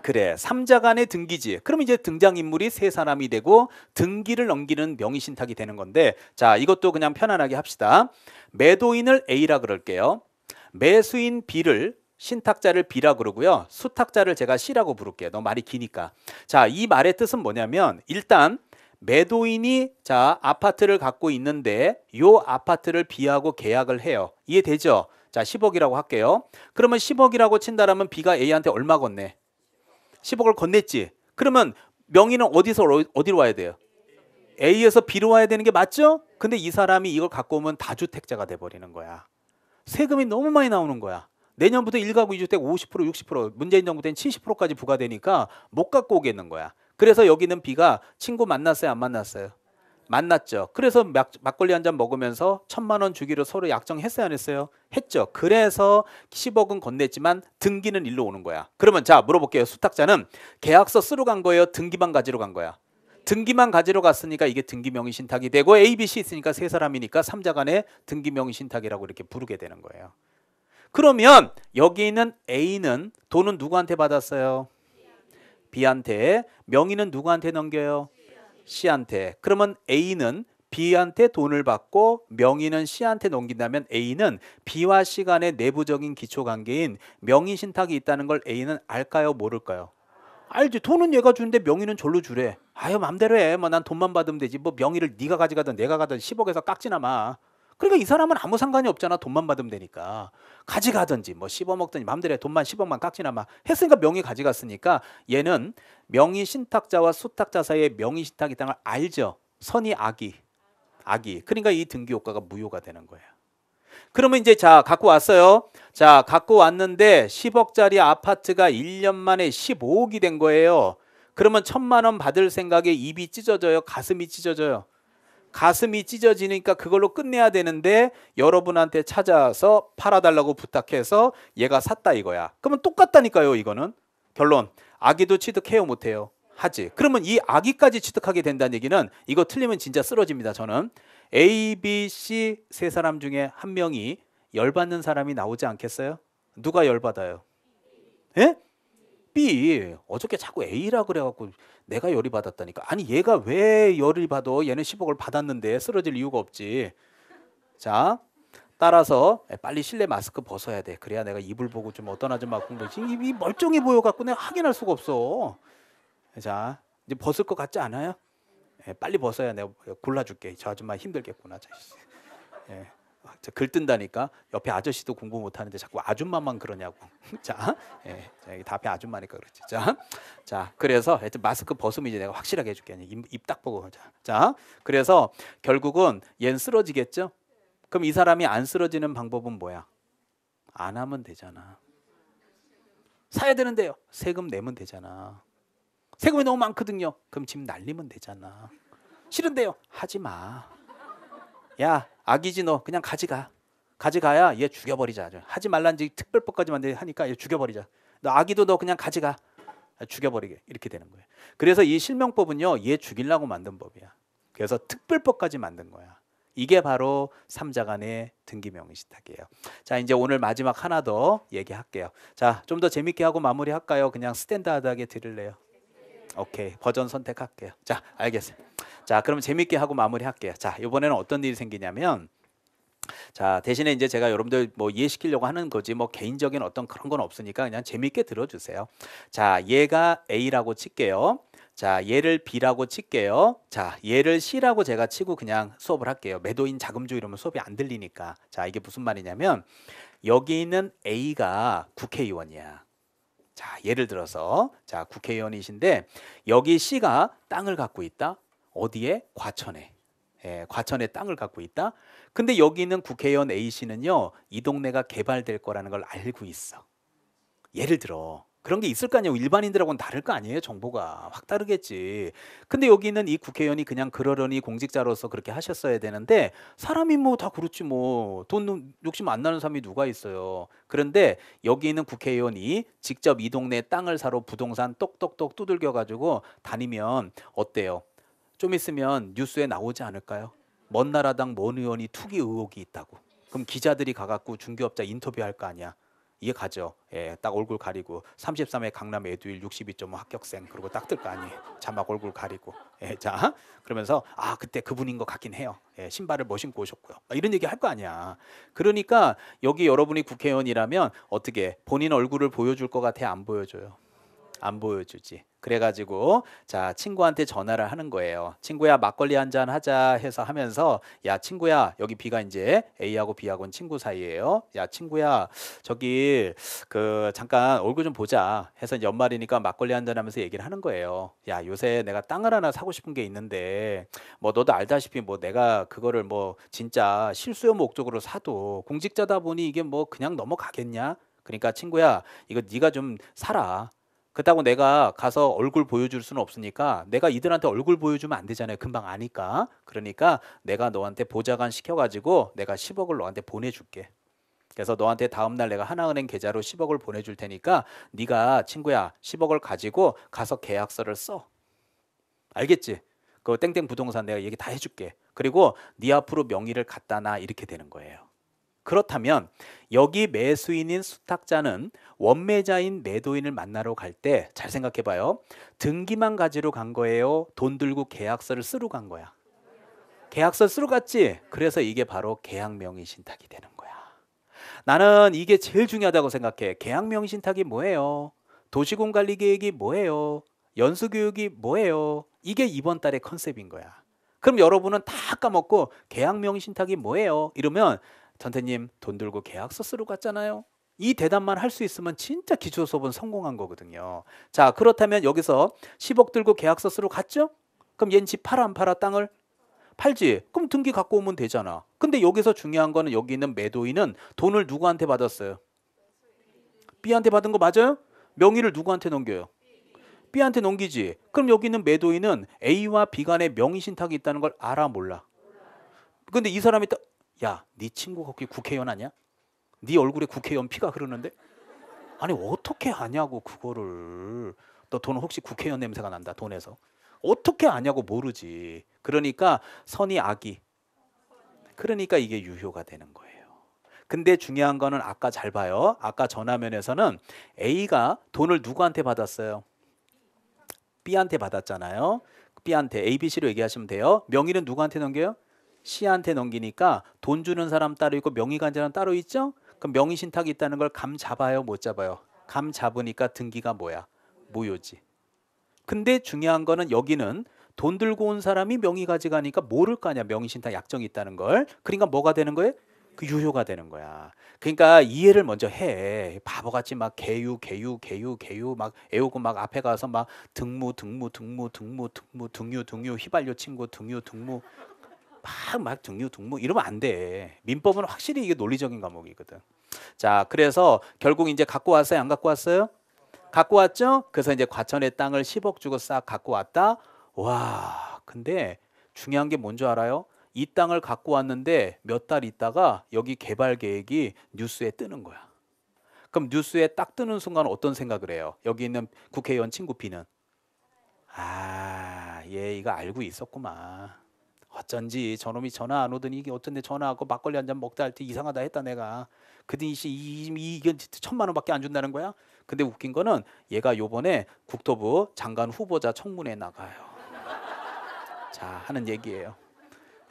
그래 3자간의 등기지 그럼 이제 등장인물이 세 사람이 되고 등기를 넘기는 명의신탁이 되는 건데 자 이것도 그냥 편안하게 합시다 매도인을 A라 그럴게요 매수인 B를 신탁자를 B라 그러고요 수탁자를 제가 C라고 부를게요 너무 말이 기니까 자 이 말의 뜻은 뭐냐면 일단 매도인이 자 아파트를 갖고 있는데 요 아파트를 비하고 계약을 해요. 이해되죠? 자 10억이라고 할게요. 그러면 10억이라고 친다라면 B가 A한테 얼마 건네? 10억을 건넸지. 그러면 명의는 어디서 어디로 와야 돼요? A에서 B로 와야 되는 게 맞죠? 근데 이 사람이 이걸 갖고 오면 다주택자가 돼버리는 거야. 세금이 너무 많이 나오는 거야. 내년부터 1가구 2주택 50% 60% 문재인 정부 때는 70%까지 부과되니까 못 갖고 오겠는 거야. 그래서 여기는 B가 친구 만났어요, 안 만났어요? 만났죠. 그래서 막, 막걸리 한 잔 먹으면서 천만 원 주기로 서로 약정했어요, 안 했어요? 했죠. 그래서 10억은 건넸지만 등기는 일로 오는 거야. 그러면 자, 물어볼게요. 수탁자는 계약서 쓰러 간 거예요, 등기만 가지러 간 거야? 등기만 가지러 갔으니까 이게 등기 명의 신탁이 되고 A, B, C 있으니까 세 사람이니까 3자 간의 등기 명의 신탁이라고 이렇게 부르게 되는 거예요. 그러면 여기 있는 A는 돈은 누구한테 받았어요? B한테 명의는 누구한테 넘겨요? C한테. 그러면 A는 B한테 돈을 받고 명의는 C한테 넘긴다면 A는 B와 C 간의 내부적인 기초 관계인 명의 신탁이 있다는 걸 A는 알까요, 모를까요? 알지. 돈은 얘가 주는데 명의는 절로 주래. 아유, 맘대로 해. 뭐 난 돈만 받으면 되지. 뭐 명의를 네가 가져가든 내가 가든 10억에서 깍지나 마. 그러니까 이 사람은 아무 상관이 없잖아. 돈만 받으면 되니까. 가져가든지 뭐 씹어먹든지 마음대로 돈만 10억만 깍지나마 했으니까 명의 가져갔으니까 얘는 명의 신탁자와 수탁자 사이에 명의 신탁이 있다걸 알죠. 선이 악이. 악이. 그러니까 이 등기 효과가 무효가 되는 거예요. 그러면 이제 자 갖고 왔어요. 자 갖고 왔는데 10억짜리 아파트가 1년 만에 15억이 된 거예요. 그러면 천만 원 받을 생각에 입이 찢어져요. 가슴이 찢어져요. 가슴이 찢어지니까 그걸로 끝내야 되는데 여러분한테 찾아와서 팔아달라고 부탁해서 얘가 샀다 이거야. 그러면 똑같다니까요, 이거는. 결론. 아기도 취득해요, 못해요? 하지. 그러면 이 아기까지 취득하게 된다는 얘기는 이거 틀리면 진짜 쓰러집니다, 저는. A, B, C 세 사람 중에 한 명이 열받는 사람이 나오지 않겠어요? 누가 열받아요? 예? B. 어저께 자꾸 A라 그래갖고 내가 열이 받았다니까. 아니 얘가 왜 열이 받아? 얘는 10억을 받았는데 쓰러질 이유가 없지. 자, 따라서 예, 빨리 실내 마스크 벗어야 돼. 그래야 내가 입을 보고 좀 어떤 아줌마 공부지. 입이 멀쩡해 보여 갖고 내가 확인할 수가 없어. 자, 이제 벗을 것 같지 않아요? 예, 빨리 벗어야 내가 골라줄게. 저 아줌마 힘들겠구나. 자, 예. 저글 뜬다니까 옆에 아저씨도 공부 못하는데 자꾸 아줌마만 그러냐고. 자, 예, 자, 이게 앞에 아줌마니까 그렇지. 자, 자, 그래서 하여튼 마스크 벗으면 이제 내가 확실하게 해줄게. 입 딱 보고 자, 자, 그래서 결국은 얜 쓰러지겠죠. 그럼 이 사람이 안 쓰러지는 방법은 뭐야? 안 하면 되잖아. 사야 되는데요. 세금 내면 되잖아. 세금이 너무 많거든요. 그럼 집 날리면 되잖아. 싫은데요. 하지 마. 야 아기지 너 그냥 가지가 가지가야 얘 죽여버리자 하지 말란지 특별법까지 만들 하니까 얘 죽여버리자 너 아기도 너 그냥 가지가 죽여버리게 이렇게 되는 거예요 그래서 이 실명법은요 얘 죽이려고 만든 법이야 그래서 특별법까지 만든 거야 이게 바로 삼자간의 등기명의시탁이에요 자 이제 오늘 마지막 하나 더 얘기할게요 자좀 더 재밌게 하고 마무리할까요 그냥 스탠다드하게 드릴래요 오케이 버전 선택할게요 자 알겠어요 자, 그럼 재밌게 하고 마무리할게요. 자, 이번에는 어떤 일이 생기냐면 자 대신에 이제 제가 여러분들 뭐 이해시키려고 하는 거지 뭐 개인적인 어떤 그런 건 없으니까 그냥 재밌게 들어주세요 자 얘가 A라고 칠게요 자 얘를 B라고 칠게요 자 얘를 C라고 제가 치고 그냥 수업을 할게요 매도인 자금주 이러면 수업이 안 들리니까 자 이게 무슨 말이냐면 여기 있는 A가 국회의원이야 자 예를 들어서 자 국회의원이신데 여기 C가 땅을 갖고 있다 어디에 과천에 예, 과천에 땅을 갖고 있다. 근데 여기 있는 국회의원 A 씨는요 이 동네가 개발될 거라는 걸 알고 있어. 예를 들어 그런 게 있을 거 아니에요. 일반인들하고는 다를 거 아니에요. 정보가 확 다르겠지. 근데 여기 있는 이 국회의원이 그냥 그러려니 공직자로서 그렇게 하셨어야 되는데 사람이 뭐 다 그렇지 뭐 돈 욕심 안 나는 사람이 누가 있어요. 그런데 여기 있는 국회의원이 직접 이 동네 땅을 사러 부동산 똑똑똑 두들겨 가지고 다니면 어때요? 좀 있으면 뉴스에 나오지 않을까요? 먼 나라당 먼 의원이 투기 의혹이 있다고. 그럼 기자들이 가갖고 중개업자 인터뷰할 거 아니야. 이해 가죠. 예, 딱 얼굴 가리고 33회 강남 애듀일62.5 합격생 그리고 딱 뜰 거 아니에요. 자막 얼굴 가리고. 예, 자 그러면서 아 그때 그분인 것 같긴 해요. 예, 신발을 뭐 신고 오셨고요. 아, 이런 얘기 할 거 아니야. 그러니까 여기 여러분이 국회의원이라면 어떻게 본인 얼굴을 보여줄 것 같아 안 보여줘요. 안 보여주지. 그래가지고 자 친구한테 전화를 하는 거예요. 친구야 막걸리 한 잔 하자 해서 하면서 야 친구야 여기 B가 이제 A하고 B하고는 친구 사이예요. 야 친구야 저기 그 잠깐 얼굴 좀 보자 해서 연말이니까 막걸리 한잔 하면서 얘기를 하는 거예요. 야 요새 내가 땅을 하나 사고 싶은 게 있는데 뭐 너도 알다시피 뭐 내가 그거를 뭐 진짜 실수요 목적으로 사도 공직자다 보니 이게 뭐 그냥 넘어가겠냐? 그러니까 친구야 이거 네가 좀 사라. 그렇다고 내가 가서 얼굴 보여줄 수는 없으니까 내가 이들한테 얼굴 보여주면 안 되잖아요. 금방 아니까. 그러니까 내가 너한테 보좌관 시켜가지고 내가 10억을 너한테 보내줄게. 그래서 너한테 다음날 내가 하나은행 계좌로 10억을 보내줄 테니까 네가 친구야 10억을 가지고 가서 계약서를 써. 알겠지? 그 땡땡 부동산 내가 얘기 다 해줄게. 그리고 네 앞으로 명의를 갖다 놔 이렇게 되는 거예요. 그렇다면 여기 매수인인 수탁자는 원매자인 매도인을 만나러 갈 때 잘 생각해 봐요. 등기만 가지러 간 거예요. 돈 들고 계약서를 쓰러 간 거야. 계약서 쓰러 갔지. 그래서 이게 바로 계약명의 신탁이 되는 거야. 나는 이게 제일 중요하다고 생각해. 계약명의 신탁이 뭐예요? 도시공관리 계획이 뭐예요? 연수교육이 뭐예요? 이게 이번 달의 컨셉인 거야. 그럼 여러분은 다 까먹고 계약명의 신탁이 뭐예요? 이러면 전태님 돈 들고 계약서 쓰러 갔잖아요. 이 대답만 할 수 있으면 진짜 기초 수업은 성공한 거거든요. 자 그렇다면 여기서 10억 들고 계약서 쓰러 갔죠? 그럼 얜지 팔아 안 팔아 땅을? 팔지. 그럼 등기 갖고 오면 되잖아. 근데 여기서 중요한 거는 여기 있는 매도인은 돈을 누구한테 받았어요? B한테 받은 거 맞아요? 명의를 누구한테 넘겨요? B한테 넘기지. 그럼 여기 있는 매도인은 A와 B 간의 명의 신탁이 있다는 걸 알아 몰라. 근데 이 사람이 딱 야, 네 친구가 그게 국회의원 아니야? 네 얼굴에 국회의원 피가 흐르는데? 아니 어떻게 아냐고 그거를 너 돈은 혹시 국회의원 냄새가 난다 돈에서 어떻게 아냐고 모르지 그러니까 선이 악이 그러니까 이게 유효가 되는 거예요 근데 중요한 거는 아까 잘 봐요 아까 전화면에서는 A가 돈을 누구한테 받았어요 B한테 받았잖아요 B한테 ABC로 얘기하시면 돼요 명의는 누구한테 넘겨요 씨한테 넘기니까 돈 주는 사람 따로 있고 명의관자는 따로 있죠? 그럼 명의신탁이 있다는 걸 감 잡아요? 못 잡아요? 감 잡으니까 등기가 뭐야? 무효지. 근데 중요한 거는 여기는 돈 들고 온 사람이 명의 가져가니까 모를 거 아니야. 명의신탁 약정이 있다는 걸. 그러니까 뭐가 되는 거예요? 그 유효가 되는 거야. 그러니까 이해를 먼저 해. 바보같이 막 개유, 개유, 개유, 개유 막 애우고 막 앞에 가서 막 등무, 등무, 등무, 등무, 등무, 등유, 등유, 휘발유 친구, 등유, 등무. 막, 막정유 등무 이러면 안 돼. 민법은 확실히 이게 논리적인 과목이거든. 자, 그래서 결국 이제 갖고 왔어요? 안 갖고 왔어요? 갖고 왔죠? 그래서 이제 과천의 땅을 10억 주고 싹 갖고 왔다. 와, 근데 중요한 게 뭔 줄 알아요? 이 땅을 갖고 왔는데 몇 달 있다가 여기 개발 계획이 뉴스에 뜨는 거야. 그럼 뉴스에 딱 뜨는 순간 어떤 생각을 해요? 여기 있는 국회의원 친구 피는 아, 얘 예, 이거 알고 있었구만. 어쩐지 저놈이 전화 안 오더니 이게 어쩐데 전화하고 막걸리 한 잔 먹다 할 때 이상하다 했다 내가 그드니 이건 천만 원밖에 안 준다는 거야? 근데 웃긴 거는 얘가 요번에 국토부 장관 후보자 청문회 나가요. 자 하는 얘기예요.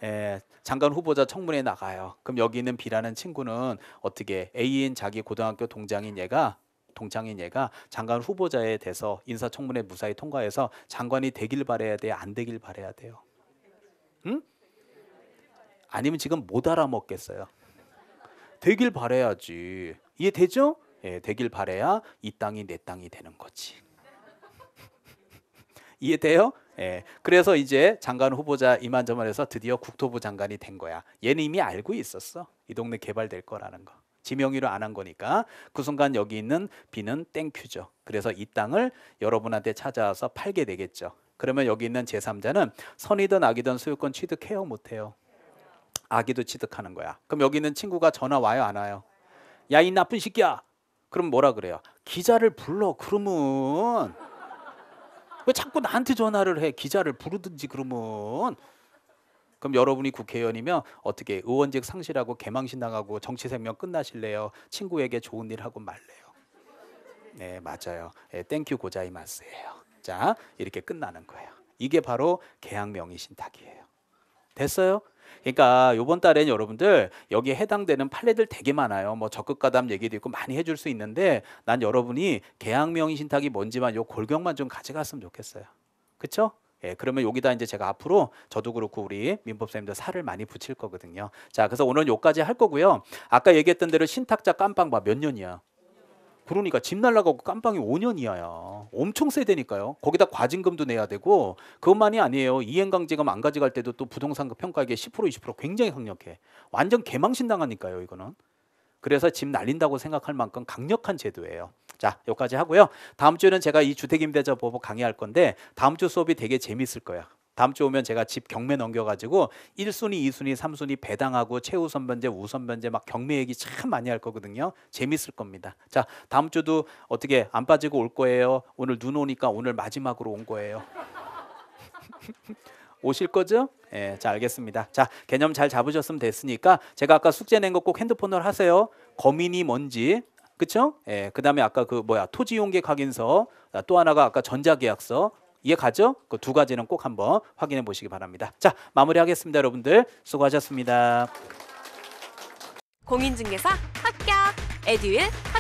예, 장관 후보자 청문회 나가요. 그럼 여기 있는 B라는 친구는 어떻게 A인 자기 고등학교 동장인 얘가 동창인 얘가 장관 후보자에 대해서 인사청문회 무사히 통과해서 장관이 되길 바래야 돼 안 되길 바래야 돼요. 아니면 지금 못 알아먹겠어요. 되길 바래야지. 이해되죠? 예, 되길 바래야 이 땅이 내 땅이 되는 거지. 이해돼요? 예. 그래서 이제 장관 후보자 이만저만해서 드디어 국토부 장관이 된 거야. 얘는 이미 알고 있었어. 이 동네 개발될 거라는 거. 지명이로 안 한 거니까 그 순간 여기 있는 비는 땡큐죠. 그래서 이 땅을 여러분한테 찾아와서 팔게 되겠죠. 그러면 여기 있는 제3자는 선이든 악이든 소유권 취득 해요 못해요? 악이도 취득하는 거야. 그럼 여기 있는 친구가 전화 와요 안 와요? 야 이 나쁜 새끼야. 그럼 뭐라 그래요? 기자를 불러 그러면 왜 자꾸 나한테 전화를 해? 기자를 부르든지 그러면 그럼 여러분이 국회의원이면 어떻게 의원직 상실하고 개망신 당하고 정치 생명 끝나실래요? 친구에게 좋은 일 하고 말래요. 네 맞아요. 네, 예, 땡큐 고자이마스예요. 자, 이렇게 끝나는 거예요. 이게 바로 계약 명의 신탁이에요. 됐어요? 그러니까 요번 달엔 여러분들 여기에 해당되는 판례들 되게 많아요. 뭐 적극 가담 얘기도 있고 많이 해줄 수 있는데 난 여러분이 계약 명의 신탁이 뭔지만 요 골격만 좀 가져갔으면 좋겠어요. 그렇죠? 예, 그러면 여기다 이제 제가 앞으로 저도 그렇고 우리 민법사님도 살을 많이 붙일 거거든요. 자, 그래서 오늘 요까지 할 거고요. 아까 얘기했던 대로 신탁자 깜빵 봐몇 년이야? 그러니까 집 날라가고 깜빵이 5년 이하야. 엄청 세대니까요. 거기다 과징금도 내야 되고 그것만이 아니에요. 이행강제금 안 가져갈 때도 또 부동산 평가액의 10% 20% 굉장히 강력해. 완전 개망신 당하니까요. 이거는. 그래서 집 날린다고 생각할 만큼 강력한 제도예요. 자 여기까지 하고요. 다음 주에는 제가 이 주택임대자 보호 강의할 건데 다음 주 수업이 되게 재미있을 거야. 다음 주 오면 제가 집 경매 넘겨가지고 1순위, 2순위, 3순위 배당하고 최우 선변제, 우선변제 막 경매 얘기 참 많이 할 거거든요. 재밌을 겁니다. 자, 다음 주도 어떻게 안 빠지고 올 거예요. 오늘 눈 오니까 오늘 마지막으로 온 거예요. 오실 거죠? 예, 자 알겠습니다. 자 개념 잘 잡으셨으면 됐으니까 제가 아까 숙제 낸 거 꼭 핸드폰으로 하세요. 거민이 뭔지 그쵸? 예, 그다음에 아까 그 뭐야 토지용계 확인서또 하나가 아까 전자계약서 이해 가죠? 그 두 가지는 꼭 한번 확인해 보시기 바랍니다. 자, 마무리하겠습니다, 여러분들. 수고하셨습니다. 공인중개사 합격. 에듀윌 합격.